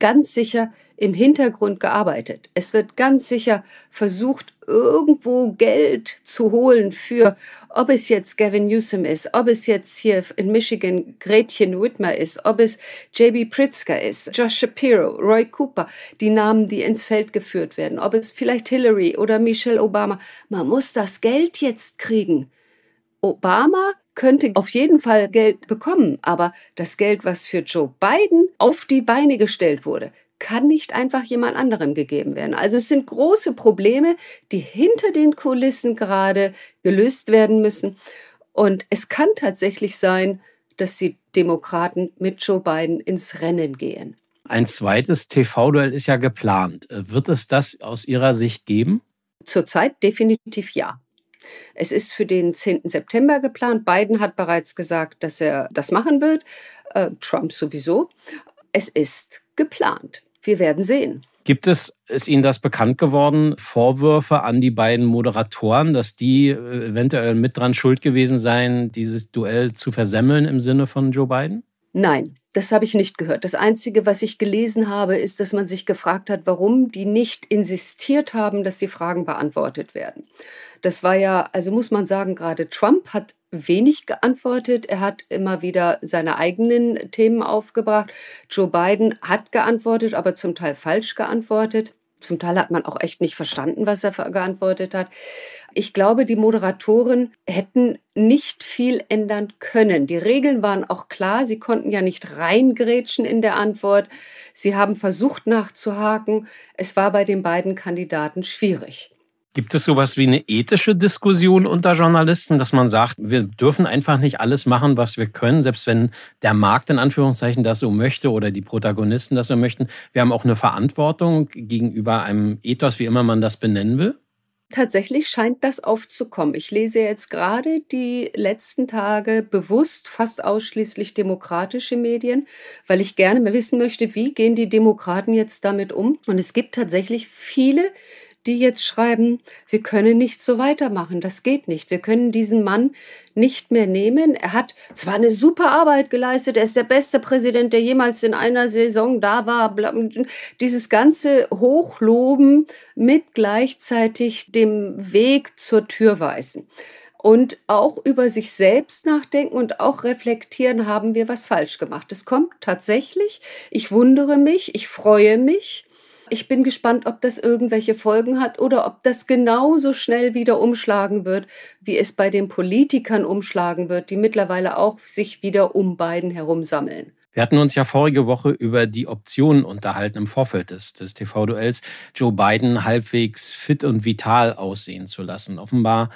ganz sicher im Hintergrund gearbeitet. Es wird ganz sicher versucht, irgendwo Geld zu holen für, ob es jetzt Gavin Newsom ist, ob es jetzt hier in Michigan Gretchen Whitmer ist, ob es JB Pritzker ist, Josh Shapiro, Roy Cooper, die Namen, die ins Feld geführt werden, ob es vielleicht Hillary oder Michelle Obama. Man muss das Geld jetzt kriegen. Obama könnte auf jeden Fall Geld bekommen, aber das Geld, was für Joe Biden auf die Beine gestellt wurde, kann nicht einfach jemand anderem gegeben werden. Also es sind große Probleme, die hinter den Kulissen gerade gelöst werden müssen. Und es kann tatsächlich sein, dass die Demokraten mit Joe Biden ins Rennen gehen. Ein zweites TV-Duell ist ja geplant. Wird es das aus Ihrer Sicht geben? Zurzeit definitiv ja. Es ist für den 10. September geplant. Biden hat bereits gesagt, dass er das machen wird. Äh, Trump sowieso. Es ist geplant. Wir werden sehen. Gibt es, ist Ihnen das bekannt geworden, Vorwürfe an die beiden Moderatoren, dass die äh, eventuell mit dran schuld gewesen seien, dieses Duell zu versemmeln im Sinne von Joe Biden? Nein, das habe ich nicht gehört. Das Einzige, was ich gelesen habe, ist, dass man sich gefragt hat, warum die nicht insistiert haben, dass die Fragen beantwortet werden. Das war ja, also muss man sagen, gerade Trump hat wenig geantwortet. Er hat immer wieder seine eigenen Themen aufgebracht. Joe Biden hat geantwortet, aber zum Teil falsch geantwortet. Zum Teil hat man auch echt nicht verstanden, was er geantwortet hat. Ich glaube, die Moderatoren hätten nicht viel ändern können. Die Regeln waren auch klar. Sie konnten ja nicht reingrätschen in der Antwort. Sie haben versucht nachzuhaken. Es war bei den beiden Kandidaten schwierig. Gibt es sowas wie eine ethische Diskussion unter Journalisten, dass man sagt, wir dürfen einfach nicht alles machen, was wir können, selbst wenn der Markt in Anführungszeichen das so möchte oder die Protagonisten das so möchten? Wir haben auch eine Verantwortung gegenüber einem Ethos, wie immer man das benennen will? Tatsächlich scheint das aufzukommen. Ich lese jetzt gerade die letzten Tage bewusst fast ausschließlich demokratische Medien, weil ich gerne wissen möchte, wie gehen die Demokraten jetzt damit um. Und es gibt tatsächlich viele die jetzt schreiben, wir können nicht so weitermachen, das geht nicht. Wir können diesen Mann nicht mehr nehmen. Er hat zwar eine super Arbeit geleistet, er ist der beste Präsident, der jemals in einer Saison da war. Dieses ganze Hochloben mit gleichzeitig dem Weg zur Tür weisen. Und auch über sich selbst nachdenken und auch reflektieren, haben wir was falsch gemacht. Es kommt tatsächlich, ich wundere mich, ich freue mich, ich bin gespannt, ob das irgendwelche Folgen hat oder ob das genauso schnell wieder umschlagen wird, wie es bei den Politikern umschlagen wird, die mittlerweile auch sich wieder um Biden herum sammeln. Wir hatten uns ja vorige Woche über die Optionen unterhalten im Vorfeld des, des TV-Duells, Joe Biden halbwegs fit und vital aussehen zu lassen. Offenbar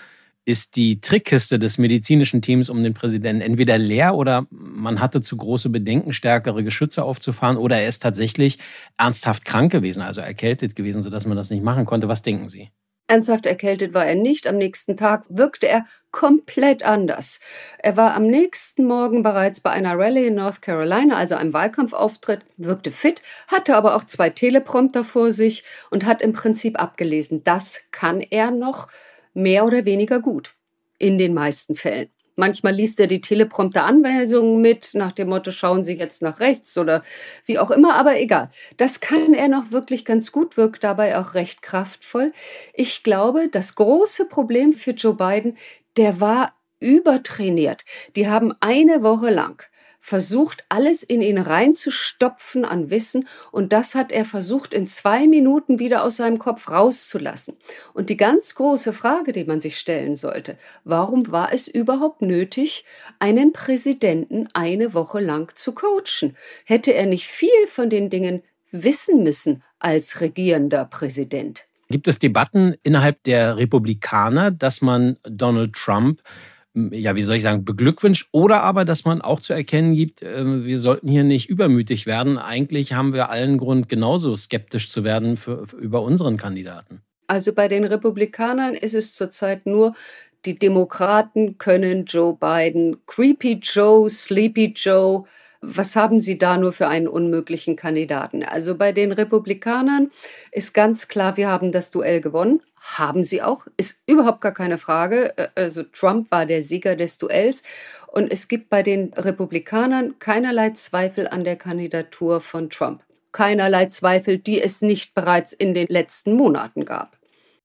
ist die Trickkiste des medizinischen Teams um den Präsidenten entweder leer oder man hatte zu große Bedenken, stärkere Geschütze aufzufahren oder er ist tatsächlich ernsthaft krank gewesen, also erkältet gewesen, sodass man das nicht machen konnte. Was denken Sie? Ernsthaft erkältet war er nicht. Am nächsten Tag wirkte er komplett anders. Er war am nächsten Morgen bereits bei einer Rallye in North Carolina, also einem Wahlkampfauftritt, wirkte fit, hatte aber auch zwei Teleprompter vor sich und hat im Prinzip abgelesen, das kann er noch mehr oder weniger gut. In den meisten Fällen. Manchmal liest er die teleprompter Anweisungen mit, nach dem Motto, schauen Sie jetzt nach rechts oder wie auch immer, aber egal. Das kann er noch wirklich ganz gut, wirkt dabei auch recht kraftvoll. Ich glaube, das große Problem für Joe Biden, der war übertrainiert. Die haben eine Woche lang versucht, alles in ihn reinzustopfen an Wissen und das hat er versucht, in zwei Minuten wieder aus seinem Kopf rauszulassen. Und die ganz große Frage, die man sich stellen sollte, warum war es überhaupt nötig, einen Präsidenten eine Woche lang zu coachen? Hätte er nicht viel von den Dingen wissen müssen als regierender Präsident? Gibt es Debatten innerhalb der Republikaner, dass man Donald Trump ja, wie soll ich sagen, beglückwünscht oder aber, dass man auch zu erkennen gibt, äh, wir sollten hier nicht übermütig werden. Eigentlich haben wir allen Grund, genauso skeptisch zu werden für, für, über unseren Kandidaten. Also bei den Republikanern ist es zurzeit nur, die Demokraten können Joe Biden, Creepy Joe, Sleepy Joe, was haben Sie da nur für einen unmöglichen Kandidaten? Also bei den Republikanern ist ganz klar, wir haben das Duell gewonnen. Haben sie auch, ist überhaupt gar keine Frage. Also Trump war der Sieger des Duells. Und es gibt bei den Republikanern keinerlei Zweifel an der Kandidatur von Trump. Keinerlei Zweifel, die es nicht bereits in den letzten Monaten gab.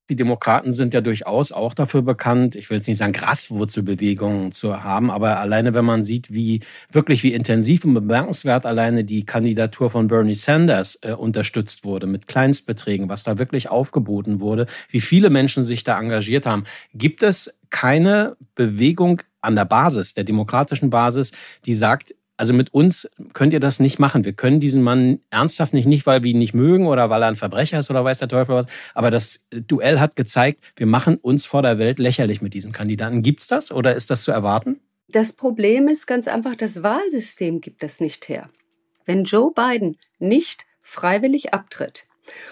Die Demokraten sind ja durchaus auch dafür bekannt, ich will jetzt nicht sagen Graswurzelbewegungen zu haben, aber alleine wenn man sieht, wie wirklich wie intensiv und bemerkenswert alleine die Kandidatur von Bernie Sanders äh, unterstützt wurde mit Kleinstbeträgen, was da wirklich aufgeboten wurde, wie viele Menschen sich da engagiert haben, gibt es keine Bewegung an der Basis, der demokratischen Basis, die sagt, also mit uns könnt ihr das nicht machen. Wir können diesen Mann ernsthaft nicht, nicht weil wir ihn nicht mögen oder weil er ein Verbrecher ist oder weiß der Teufel was. Aber das Duell hat gezeigt, wir machen uns vor der Welt lächerlich mit diesem Kandidaten. Gibt es das oder ist das zu erwarten? Das Problem ist ganz einfach, das Wahlsystem gibt das nicht her. Wenn Joe Biden nicht freiwillig abtritt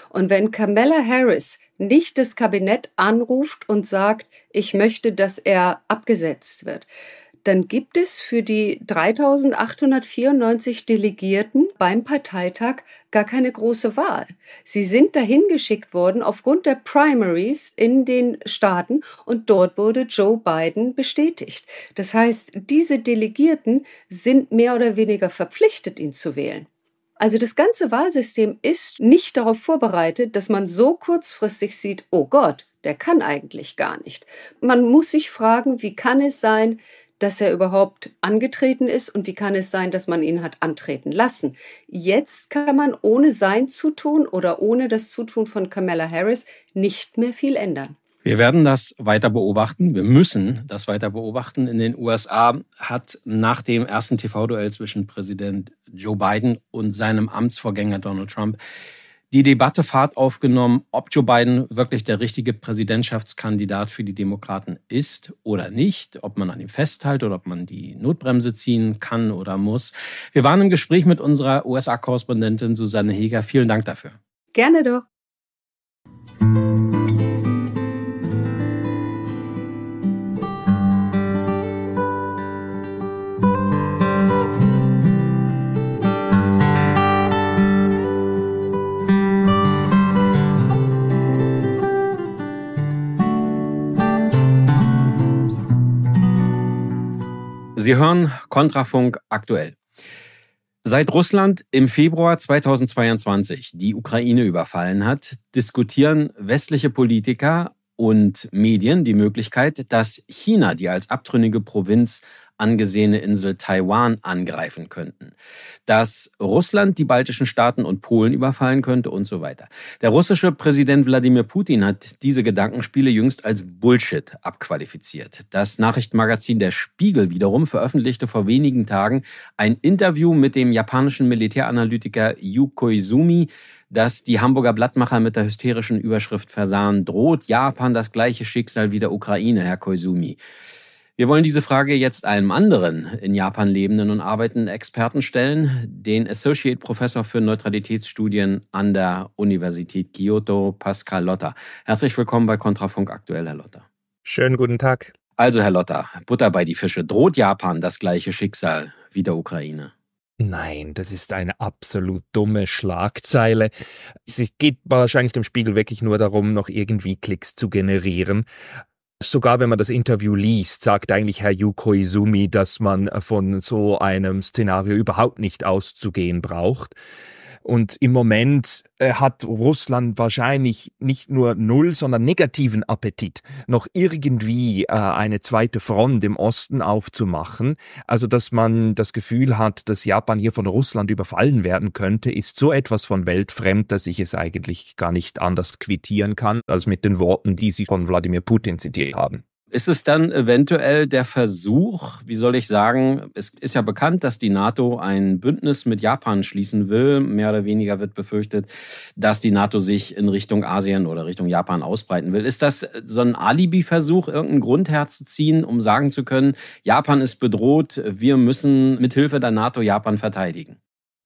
und wenn Kamala Harris nicht das Kabinett anruft und sagt, ich möchte, dass er abgesetzt wird, dann gibt es für die 3894 Delegierten beim Parteitag gar keine große Wahl. Sie sind dahin geschickt worden aufgrund der Primaries in den Staaten und dort wurde Joe Biden bestätigt. Das heißt, diese Delegierten sind mehr oder weniger verpflichtet, ihn zu wählen. Also das ganze Wahlsystem ist nicht darauf vorbereitet, dass man so kurzfristig sieht, oh Gott, der kann eigentlich gar nicht. Man muss sich fragen, wie kann es sein, dass er überhaupt angetreten ist und wie kann es sein, dass man ihn hat antreten lassen. Jetzt kann man ohne sein Zutun oder ohne das Zutun von Kamala Harris nicht mehr viel ändern. Wir werden das weiter beobachten. Wir müssen das weiter beobachten. In den USA hat nach dem ersten TV-Duell zwischen Präsident Joe Biden und seinem Amtsvorgänger Donald Trump die Debatte Fahrt aufgenommen, ob Joe Biden wirklich der richtige Präsidentschaftskandidat für die Demokraten ist oder nicht, ob man an ihm festhält oder ob man die Notbremse ziehen kann oder muss. Wir waren im Gespräch mit unserer USA-Korrespondentin Susanne Heger. Vielen Dank dafür. Gerne doch. Sie hören Kontrafunk aktuell. Seit Russland im Februar 2022 die Ukraine überfallen hat, diskutieren westliche Politiker und Medien die Möglichkeit, dass China die als abtrünnige Provinz angesehene Insel Taiwan angreifen könnten, dass Russland die baltischen Staaten und Polen überfallen könnte und so weiter. Der russische Präsident Wladimir Putin hat diese Gedankenspiele jüngst als Bullshit abqualifiziert. Das Nachrichtenmagazin Der Spiegel wiederum veröffentlichte vor wenigen Tagen ein Interview mit dem japanischen Militäranalytiker Yuko Izumi, dass die Hamburger Blattmacher mit der hysterischen Überschrift versahen, droht Japan das gleiche Schicksal wie der Ukraine, Herr Koizumi. Wir wollen diese Frage jetzt einem anderen in Japan lebenden und arbeitenden Experten stellen, den Associate Professor für Neutralitätsstudien an der Universität Kyoto, Pascal Lotter. Herzlich willkommen bei Kontrafunk aktuell, Herr Lotter. Schönen guten Tag. Also, Herr Lotter, Butter bei die Fische. Droht Japan das gleiche Schicksal wie der Ukraine? Nein, das ist eine absolut dumme Schlagzeile. Es geht wahrscheinlich dem Spiegel wirklich nur darum, noch irgendwie Klicks zu generieren. Sogar wenn man das Interview liest, sagt eigentlich Herr Yuko Izumi, dass man von so einem Szenario überhaupt nicht auszugehen braucht. Und im Moment äh, hat Russland wahrscheinlich nicht nur null, sondern negativen Appetit, noch irgendwie äh, eine zweite Front im Osten aufzumachen. Also, dass man das Gefühl hat, dass Japan hier von Russland überfallen werden könnte, ist so etwas von weltfremd, dass ich es eigentlich gar nicht anders quittieren kann, als mit den Worten, die Sie von Wladimir Putin zitiert haben. Ist es dann eventuell der Versuch, wie soll ich sagen, es ist ja bekannt, dass die NATO ein Bündnis mit Japan schließen will. Mehr oder weniger wird befürchtet, dass die NATO sich in Richtung Asien oder Richtung Japan ausbreiten will. Ist das so ein Alibi-Versuch, irgendeinen Grund herzuziehen, um sagen zu können, Japan ist bedroht, wir müssen mithilfe der NATO Japan verteidigen?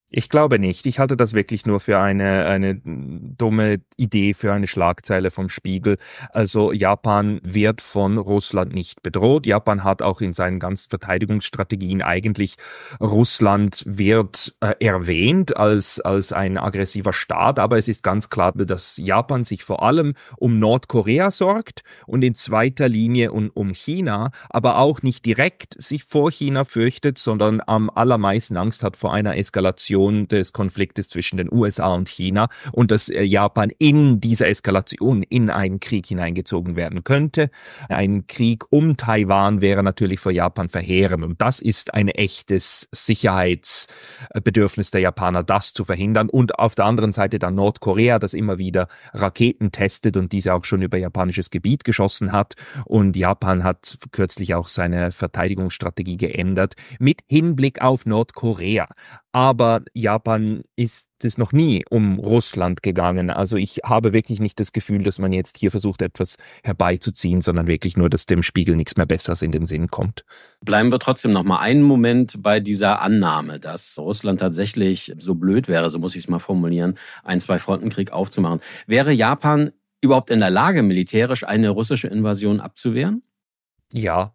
Ich glaube nicht. Ich halte das wirklich nur für eine, eine dumme Idee, für eine Schlagzeile vom Spiegel. Also Japan wird von Russland nicht bedroht. Japan hat auch in seinen ganzen Verteidigungsstrategien eigentlich Russland wird äh, erwähnt als, als ein aggressiver Staat. Aber es ist ganz klar, dass Japan sich vor allem um Nordkorea sorgt und in zweiter Linie um, um China, aber auch nicht direkt sich vor China fürchtet, sondern am allermeisten Angst hat vor einer Eskalation Eskalation des Konfliktes zwischen den USA und China und dass äh, Japan in dieser Eskalation in einen Krieg hineingezogen werden könnte. Ein Krieg um Taiwan wäre natürlich für Japan verheerend und das ist ein echtes Sicherheitsbedürfnis der Japaner, das zu verhindern und auf der anderen Seite dann Nordkorea, das immer wieder Raketen testet und diese auch schon über japanisches Gebiet geschossen hat und Japan hat kürzlich auch seine Verteidigungsstrategie geändert mit Hinblick auf Nordkorea aber Japan ist es noch nie um Russland gegangen. Also ich habe wirklich nicht das Gefühl, dass man jetzt hier versucht, etwas herbeizuziehen, sondern wirklich nur, dass dem Spiegel nichts mehr Besseres in den Sinn kommt. Bleiben wir trotzdem noch mal einen Moment bei dieser Annahme, dass Russland tatsächlich so blöd wäre, so muss ich es mal formulieren, einen Zwei-Fronten-Krieg aufzumachen. Wäre Japan überhaupt in der Lage, militärisch eine russische Invasion abzuwehren? Ja,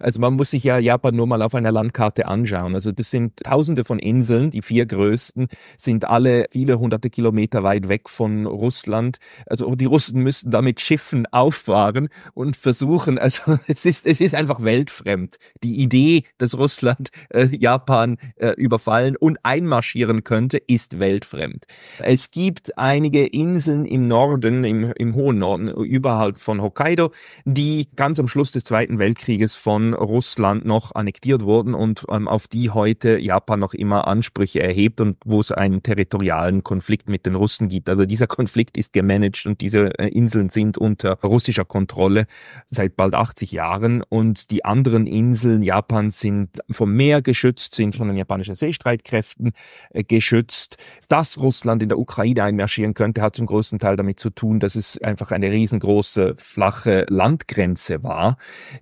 also man muss sich ja Japan nur mal auf einer Landkarte anschauen. Also das sind tausende von Inseln, die vier größten, sind alle viele hunderte Kilometer weit weg von Russland. Also die Russen müssten da mit Schiffen auffahren und versuchen, also es ist, es ist einfach weltfremd. Die Idee, dass Russland äh, Japan äh, überfallen und einmarschieren könnte, ist weltfremd. Es gibt einige Inseln im Norden, im, im hohen Norden, überhalb von Hokkaido, die ganz am Schluss des Zweiten Weltkrieges von Russland noch annektiert wurden und ähm, auf die heute Japan noch immer Ansprüche erhebt und wo es einen territorialen Konflikt mit den Russen gibt. Also dieser Konflikt ist gemanagt und diese äh, Inseln sind unter russischer Kontrolle seit bald 80 Jahren und die anderen Inseln Japans sind vom Meer geschützt, sind von den japanischen Seestreitkräften äh, geschützt. Dass Russland in der Ukraine einmarschieren könnte, hat zum größten Teil damit zu tun, dass es einfach eine riesengroße flache Landgrenze war,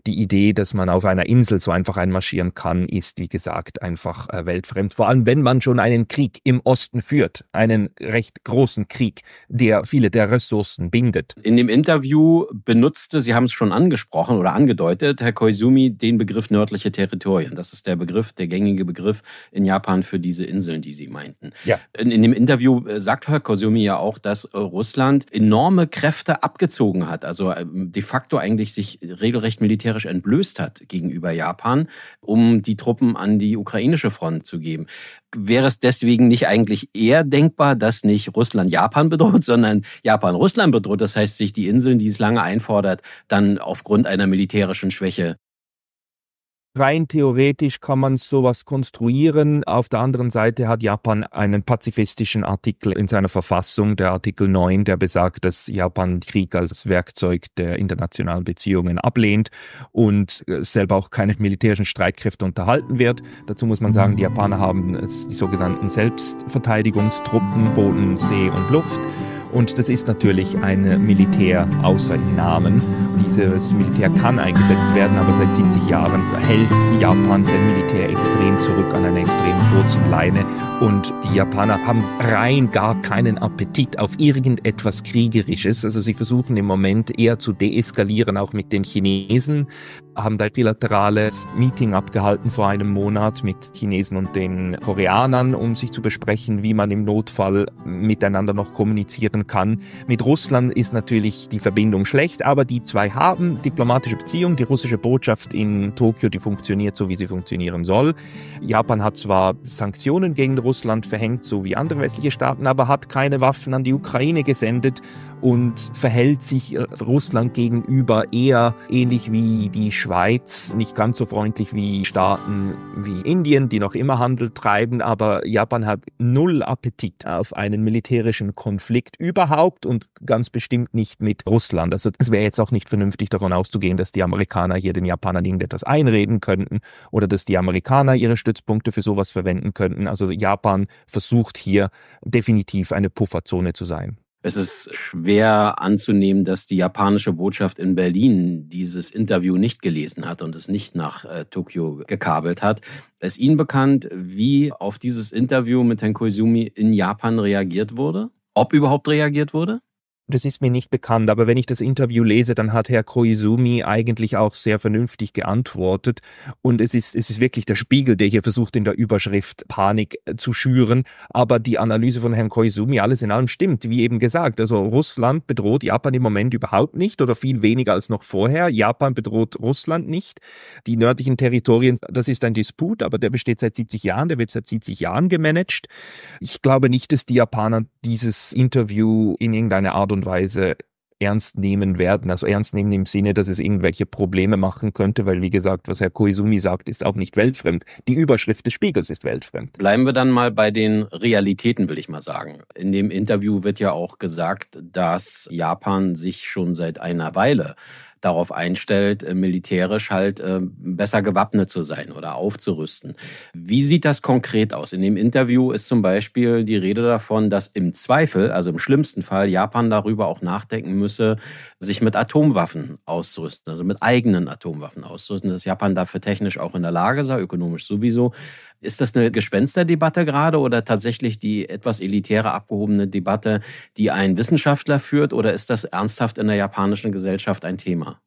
die Idee, dass man auf einer Insel so einfach einmarschieren kann, ist, wie gesagt, einfach äh, weltfremd. Vor allem, wenn man schon einen Krieg im Osten führt, einen recht großen Krieg, der viele der Ressourcen bindet. In dem Interview benutzte, Sie haben es schon angesprochen oder angedeutet, Herr Koizumi, den Begriff nördliche Territorien. Das ist der Begriff, der gängige Begriff in Japan für diese Inseln, die Sie meinten. Ja. In, in dem Interview äh, sagt Herr Koizumi ja auch, dass Russland enorme Kräfte abgezogen hat, also äh, de facto eigentlich sich regelrecht militärisch entblößt hat gegenüber Japan, um die Truppen an die ukrainische Front zu geben. Wäre es deswegen nicht eigentlich eher denkbar, dass nicht Russland Japan bedroht, sondern Japan Russland bedroht? Das heißt, sich die Inseln, die es lange einfordert, dann aufgrund einer militärischen Schwäche rein theoretisch kann man sowas konstruieren. Auf der anderen Seite hat Japan einen pazifistischen Artikel in seiner Verfassung, der Artikel 9, der besagt, dass Japan Krieg als Werkzeug der internationalen Beziehungen ablehnt und äh, selber auch keine militärischen Streitkräfte unterhalten wird. Dazu muss man sagen, die Japaner haben die sogenannten Selbstverteidigungstruppen, Boden, See und Luft. Und das ist natürlich ein Militär außer im Namen. Dieses Militär kann eingesetzt werden, aber seit 70 Jahren hält Japan sein Militär extrem zurück an einer extrem kurzen Leine. Und die Japaner haben rein gar keinen Appetit auf irgendetwas Kriegerisches. Also sie versuchen im Moment eher zu deeskalieren, auch mit den Chinesen haben da ein bilaterales Meeting abgehalten vor einem Monat mit Chinesen und den Koreanern, um sich zu besprechen, wie man im Notfall miteinander noch kommunizieren kann. Mit Russland ist natürlich die Verbindung schlecht, aber die zwei haben diplomatische Beziehungen. Die russische Botschaft in Tokio, die funktioniert so, wie sie funktionieren soll. Japan hat zwar Sanktionen gegen Russland verhängt, so wie andere westliche Staaten, aber hat keine Waffen an die Ukraine gesendet und verhält sich äh, Russland gegenüber eher ähnlich wie die Schweiz, nicht ganz so freundlich wie Staaten wie Indien, die noch immer Handel treiben, aber Japan hat null Appetit auf einen militärischen Konflikt überhaupt und ganz bestimmt nicht mit Russland. Also es wäre jetzt auch nicht vernünftig davon auszugehen, dass die Amerikaner hier den Japanern irgendetwas einreden könnten oder dass die Amerikaner ihre Stützpunkte für sowas verwenden könnten. Also Japan versucht hier definitiv eine Pufferzone zu sein. Es ist schwer anzunehmen, dass die japanische Botschaft in Berlin dieses Interview nicht gelesen hat und es nicht nach äh, Tokio gekabelt hat. Ist Ihnen bekannt, wie auf dieses Interview mit Herrn Koizumi in Japan reagiert wurde? Ob überhaupt reagiert wurde? das ist mir nicht bekannt, aber wenn ich das Interview lese, dann hat Herr Koizumi eigentlich auch sehr vernünftig geantwortet. Und es ist, es ist wirklich der Spiegel, der hier versucht, in der Überschrift Panik äh, zu schüren. Aber die Analyse von Herrn Koizumi, alles in allem stimmt, wie eben gesagt. Also Russland bedroht Japan im Moment überhaupt nicht oder viel weniger als noch vorher. Japan bedroht Russland nicht. Die nördlichen Territorien, das ist ein Disput, aber der besteht seit 70 Jahren, der wird seit 70 Jahren gemanagt. Ich glaube nicht, dass die Japaner dieses Interview in irgendeiner Art und und Weise ernst nehmen werden. Also ernst nehmen im Sinne, dass es irgendwelche Probleme machen könnte, weil wie gesagt, was Herr Koizumi sagt, ist auch nicht weltfremd. Die Überschrift des Spiegels ist weltfremd. Bleiben wir dann mal bei den Realitäten, will ich mal sagen. In dem Interview wird ja auch gesagt, dass Japan sich schon seit einer Weile darauf einstellt, äh, militärisch halt äh, besser gewappnet zu sein oder aufzurüsten. Wie sieht das konkret aus? In dem Interview ist zum Beispiel die Rede davon, dass im Zweifel, also im schlimmsten Fall, Japan darüber auch nachdenken müsse, sich mit Atomwaffen auszurüsten, also mit eigenen Atomwaffen auszurüsten, dass Japan dafür technisch auch in der Lage sei, ökonomisch sowieso. Ist das eine Gespensterdebatte gerade oder tatsächlich die etwas elitäre abgehobene Debatte, die ein Wissenschaftler führt oder ist das ernsthaft in der japanischen Gesellschaft ein Thema?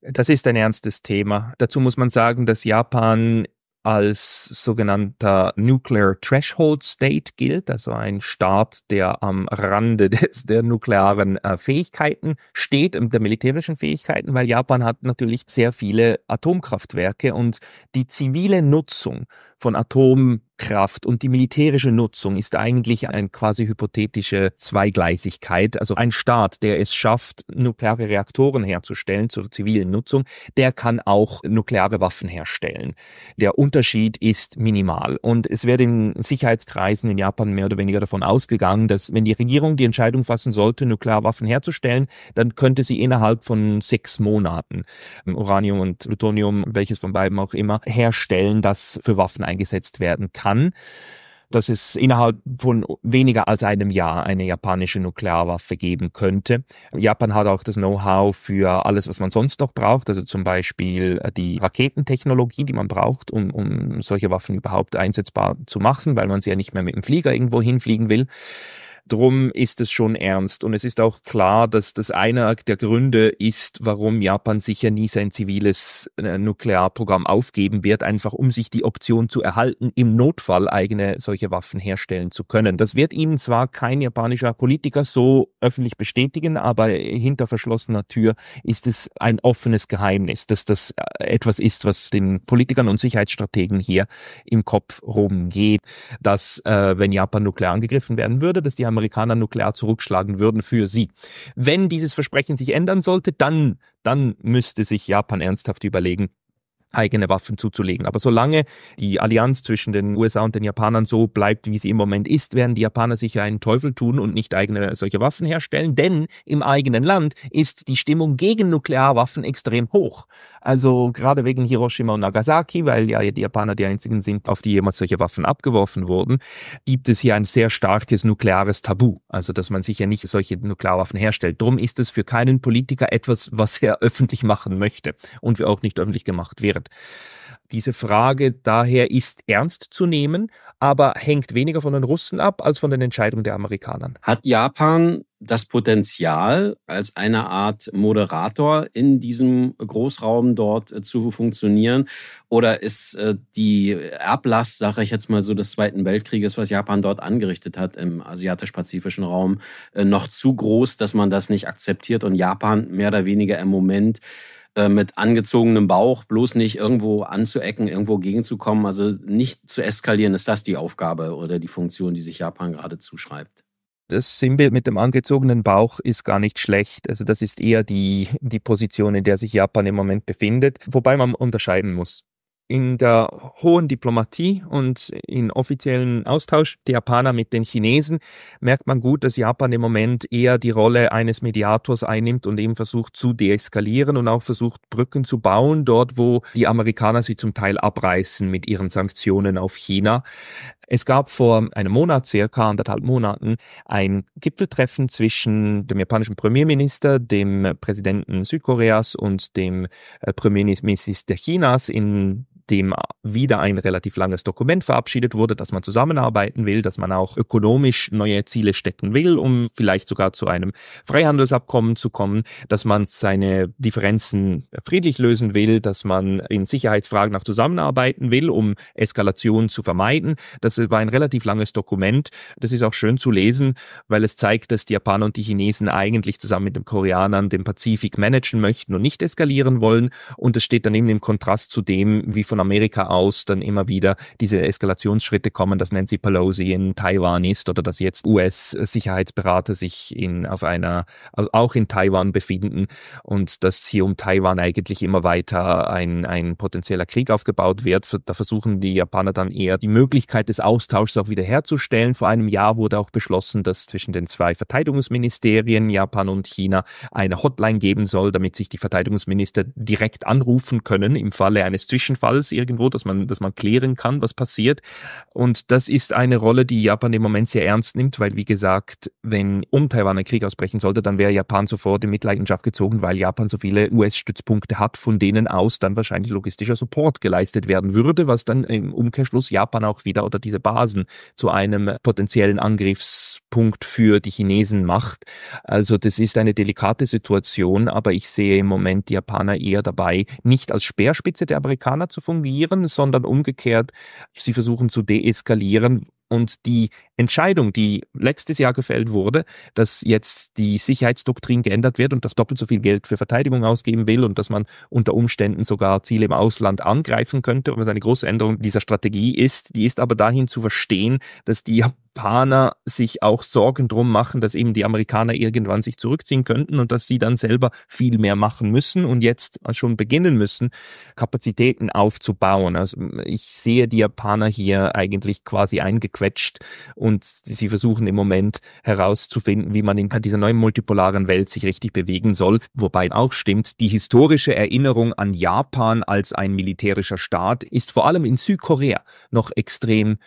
Das ist ein ernstes Thema. Dazu muss man sagen, dass Japan als sogenannter Nuclear Threshold State gilt, also ein Staat, der am Rande des, der nuklearen äh, Fähigkeiten steht, der militärischen Fähigkeiten, weil Japan hat natürlich sehr viele Atomkraftwerke und die zivile Nutzung von Atomkraft und die militärische Nutzung ist eigentlich eine quasi hypothetische Zweigleisigkeit. Also ein Staat, der es schafft, nukleare Reaktoren herzustellen zur zivilen Nutzung, der kann auch nukleare Waffen herstellen. Der Unterschied ist minimal. Und es wird in Sicherheitskreisen in Japan mehr oder weniger davon ausgegangen, dass wenn die Regierung die Entscheidung fassen sollte, Nuklearwaffen herzustellen, dann könnte sie innerhalb von sechs Monaten ähm, Uranium und Plutonium, welches von beiden auch immer, herstellen, das für Waffen eingesetzt werden kann, dass es innerhalb von weniger als einem Jahr eine japanische Nuklearwaffe geben könnte. Japan hat auch das Know-how für alles, was man sonst noch braucht, also zum Beispiel äh, die Raketentechnologie, die man braucht, um, um solche Waffen überhaupt einsetzbar zu machen, weil man sie ja nicht mehr mit dem Flieger irgendwo hinfliegen will. Drum ist es schon ernst und es ist auch klar, dass das einer der Gründe ist, warum Japan sicher nie sein ziviles äh, Nuklearprogramm aufgeben wird, einfach um sich die Option zu erhalten, im Notfall eigene solche Waffen herstellen zu können. Das wird ihnen zwar kein japanischer Politiker so öffentlich bestätigen, aber hinter verschlossener Tür ist es ein offenes Geheimnis, dass das äh, etwas ist, was den Politikern und Sicherheitsstrategen hier im Kopf rumgeht, dass äh, wenn Japan nuklear angegriffen werden würde, dass die Amerikaner Amerikaner nuklear zurückschlagen würden für sie. Wenn dieses Versprechen sich ändern sollte, dann, dann müsste sich Japan ernsthaft überlegen, eigene Waffen zuzulegen. Aber solange die Allianz zwischen den USA und den Japanern so bleibt, wie sie im Moment ist, werden die Japaner sich einen Teufel tun und nicht eigene solche Waffen herstellen, denn im eigenen Land ist die Stimmung gegen Nuklearwaffen extrem hoch. Also gerade wegen Hiroshima und Nagasaki, weil ja die Japaner die einzigen sind, auf die jemals solche Waffen abgeworfen wurden, gibt es hier ein sehr starkes nukleares Tabu. Also dass man sicher nicht solche Nuklearwaffen herstellt. Drum ist es für keinen Politiker etwas, was er öffentlich machen möchte und wir auch nicht öffentlich gemacht werden. Wert. Diese Frage daher ist ernst zu nehmen, aber hängt weniger von den Russen ab als von den Entscheidungen der Amerikaner. Hat Japan das Potenzial, als eine Art Moderator in diesem Großraum dort äh, zu funktionieren? Oder ist äh, die Erblast, sage ich jetzt mal so, des Zweiten Weltkrieges, was Japan dort angerichtet hat im asiatisch-pazifischen Raum, äh, noch zu groß, dass man das nicht akzeptiert und Japan mehr oder weniger im Moment äh, mit angezogenem Bauch, bloß nicht irgendwo anzuecken, irgendwo gegenzukommen, also nicht zu eskalieren, ist das die Aufgabe oder die Funktion, die sich Japan gerade zuschreibt. Das Sinnbild mit dem angezogenen Bauch ist gar nicht schlecht. Also das ist eher die, die Position, in der sich Japan im Moment befindet, wobei man unterscheiden muss in der hohen Diplomatie und in offiziellen Austausch der Japaner mit den Chinesen merkt man gut, dass Japan im Moment eher die Rolle eines Mediators einnimmt und eben versucht zu deeskalieren und auch versucht Brücken zu bauen, dort wo die Amerikaner sie zum Teil abreißen mit ihren Sanktionen auf China. Es gab vor einem Monat, circa anderthalb Monaten, ein Gipfeltreffen zwischen dem japanischen Premierminister, dem Präsidenten Südkoreas und dem äh, Premierminister Chinas in dem wieder ein relativ langes Dokument verabschiedet wurde, dass man zusammenarbeiten will, dass man auch ökonomisch neue Ziele stecken will, um vielleicht sogar zu einem Freihandelsabkommen zu kommen, dass man seine Differenzen friedlich lösen will, dass man in Sicherheitsfragen auch zusammenarbeiten will, um Eskalation zu vermeiden. Das war ein relativ langes Dokument. Das ist auch schön zu lesen, weil es zeigt, dass die Japaner und die Chinesen eigentlich zusammen mit den Koreanern den Pazifik managen möchten und nicht eskalieren wollen. Und es steht dann im Kontrast zu dem, wie von Amerika aus dann immer wieder diese Eskalationsschritte kommen, dass Nancy Pelosi in Taiwan ist oder dass jetzt US-Sicherheitsberater sich in, auf einer, also auch in Taiwan befinden und dass hier um Taiwan eigentlich immer weiter ein, ein potenzieller Krieg aufgebaut wird. Da versuchen die Japaner dann eher die Möglichkeit des Austauschs auch wiederherzustellen. Vor einem Jahr wurde auch beschlossen, dass zwischen den zwei Verteidigungsministerien Japan und China eine Hotline geben soll, damit sich die Verteidigungsminister direkt anrufen können im Falle eines Zwischenfalls irgendwo, dass man, dass man klären kann, was passiert. Und das ist eine Rolle, die Japan im Moment sehr ernst nimmt, weil wie gesagt, wenn um Taiwan ein Krieg ausbrechen sollte, dann wäre Japan sofort in Mitleidenschaft gezogen, weil Japan so viele US-Stützpunkte hat, von denen aus dann wahrscheinlich logistischer Support geleistet werden würde, was dann im Umkehrschluss Japan auch wieder oder diese Basen zu einem potenziellen Angriffs Punkt für die Chinesen macht. Also das ist eine delikate Situation, aber ich sehe im Moment die Japaner eher dabei, nicht als Speerspitze der Amerikaner zu fungieren, sondern umgekehrt, sie versuchen zu deeskalieren. Und die Entscheidung, die letztes Jahr gefällt wurde, dass jetzt die Sicherheitsdoktrin geändert wird und dass doppelt so viel Geld für Verteidigung ausgeben will und dass man unter Umständen sogar Ziele im Ausland angreifen könnte, was eine große Änderung dieser Strategie ist, die ist aber dahin zu verstehen, dass die Japaner sich auch Sorgen drum machen, dass eben die Amerikaner irgendwann sich zurückziehen könnten und dass sie dann selber viel mehr machen müssen und jetzt schon beginnen müssen, Kapazitäten aufzubauen. Also ich sehe die Japaner hier eigentlich quasi eingequetscht und sie versuchen im Moment herauszufinden, wie man in dieser neuen multipolaren Welt sich richtig bewegen soll. Wobei auch stimmt, die historische Erinnerung an Japan als ein militärischer Staat ist vor allem in Südkorea noch extrem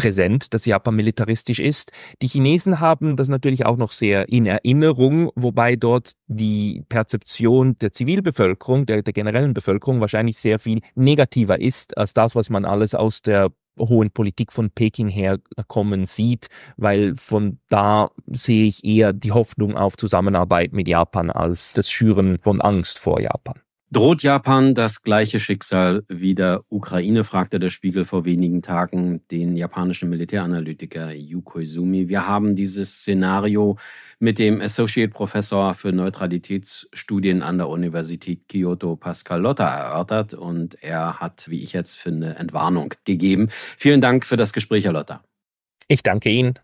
präsent, dass Japan militaristisch ist. Die Chinesen haben das natürlich auch noch sehr in Erinnerung, wobei dort die Perzeption der Zivilbevölkerung, der, der generellen Bevölkerung wahrscheinlich sehr viel negativer ist als das, was man alles aus der hohen Politik von Peking herkommen sieht, weil von da sehe ich eher die Hoffnung auf Zusammenarbeit mit Japan als das Schüren von Angst vor Japan. Droht Japan das gleiche Schicksal wie der Ukraine, fragte der Spiegel vor wenigen Tagen den japanischen Militäranalytiker Yuko Izumi. Wir haben dieses Szenario mit dem Associate Professor für Neutralitätsstudien an der Universität Kyoto, Pascal Lotta, erörtert und er hat, wie ich jetzt finde, Entwarnung gegeben. Vielen Dank für das Gespräch, Herr Lotta. Ich danke Ihnen.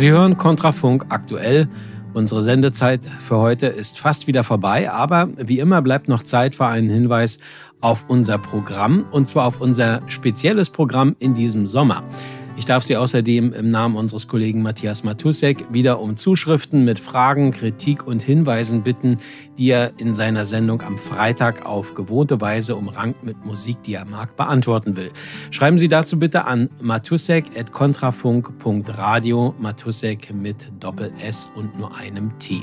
Sie hören Kontrafunk aktuell. Unsere Sendezeit für heute ist fast wieder vorbei, aber wie immer bleibt noch Zeit für einen Hinweis auf unser Programm und zwar auf unser spezielles Programm in diesem Sommer. Ich darf Sie außerdem im Namen unseres Kollegen Matthias Matusek wieder um Zuschriften mit Fragen, Kritik und Hinweisen bitten, die er in seiner Sendung am Freitag auf gewohnte Weise umrankt mit Musik, die er mag, beantworten will. Schreiben Sie dazu bitte an matusek.kontrafunk.radio, Matusek mit Doppel-S und nur einem T.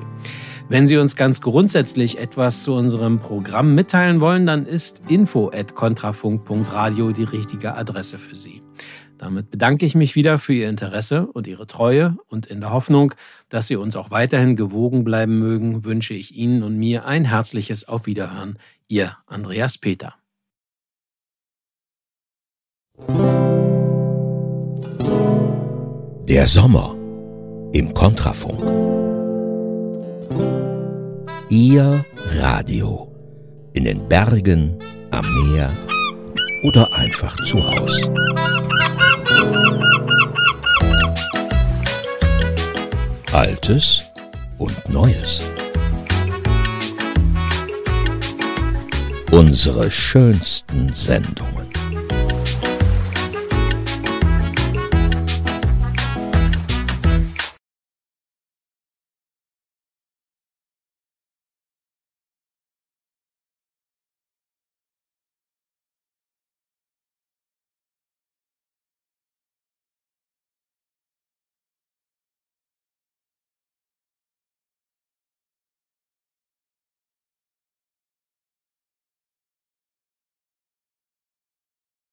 Wenn Sie uns ganz grundsätzlich etwas zu unserem Programm mitteilen wollen, dann ist info.kontrafunk.radio die richtige Adresse für Sie. Damit bedanke ich mich wieder für Ihr Interesse und Ihre Treue und in der Hoffnung, dass Sie uns auch weiterhin gewogen bleiben mögen, wünsche ich Ihnen und mir ein herzliches Auf Wiederhören. Ihr Andreas Peter. Der Sommer im Kontrafunk. Ihr Radio in den Bergen, am Meer oder einfach zu Hause. Altes und Neues. Unsere schönsten Sendungen.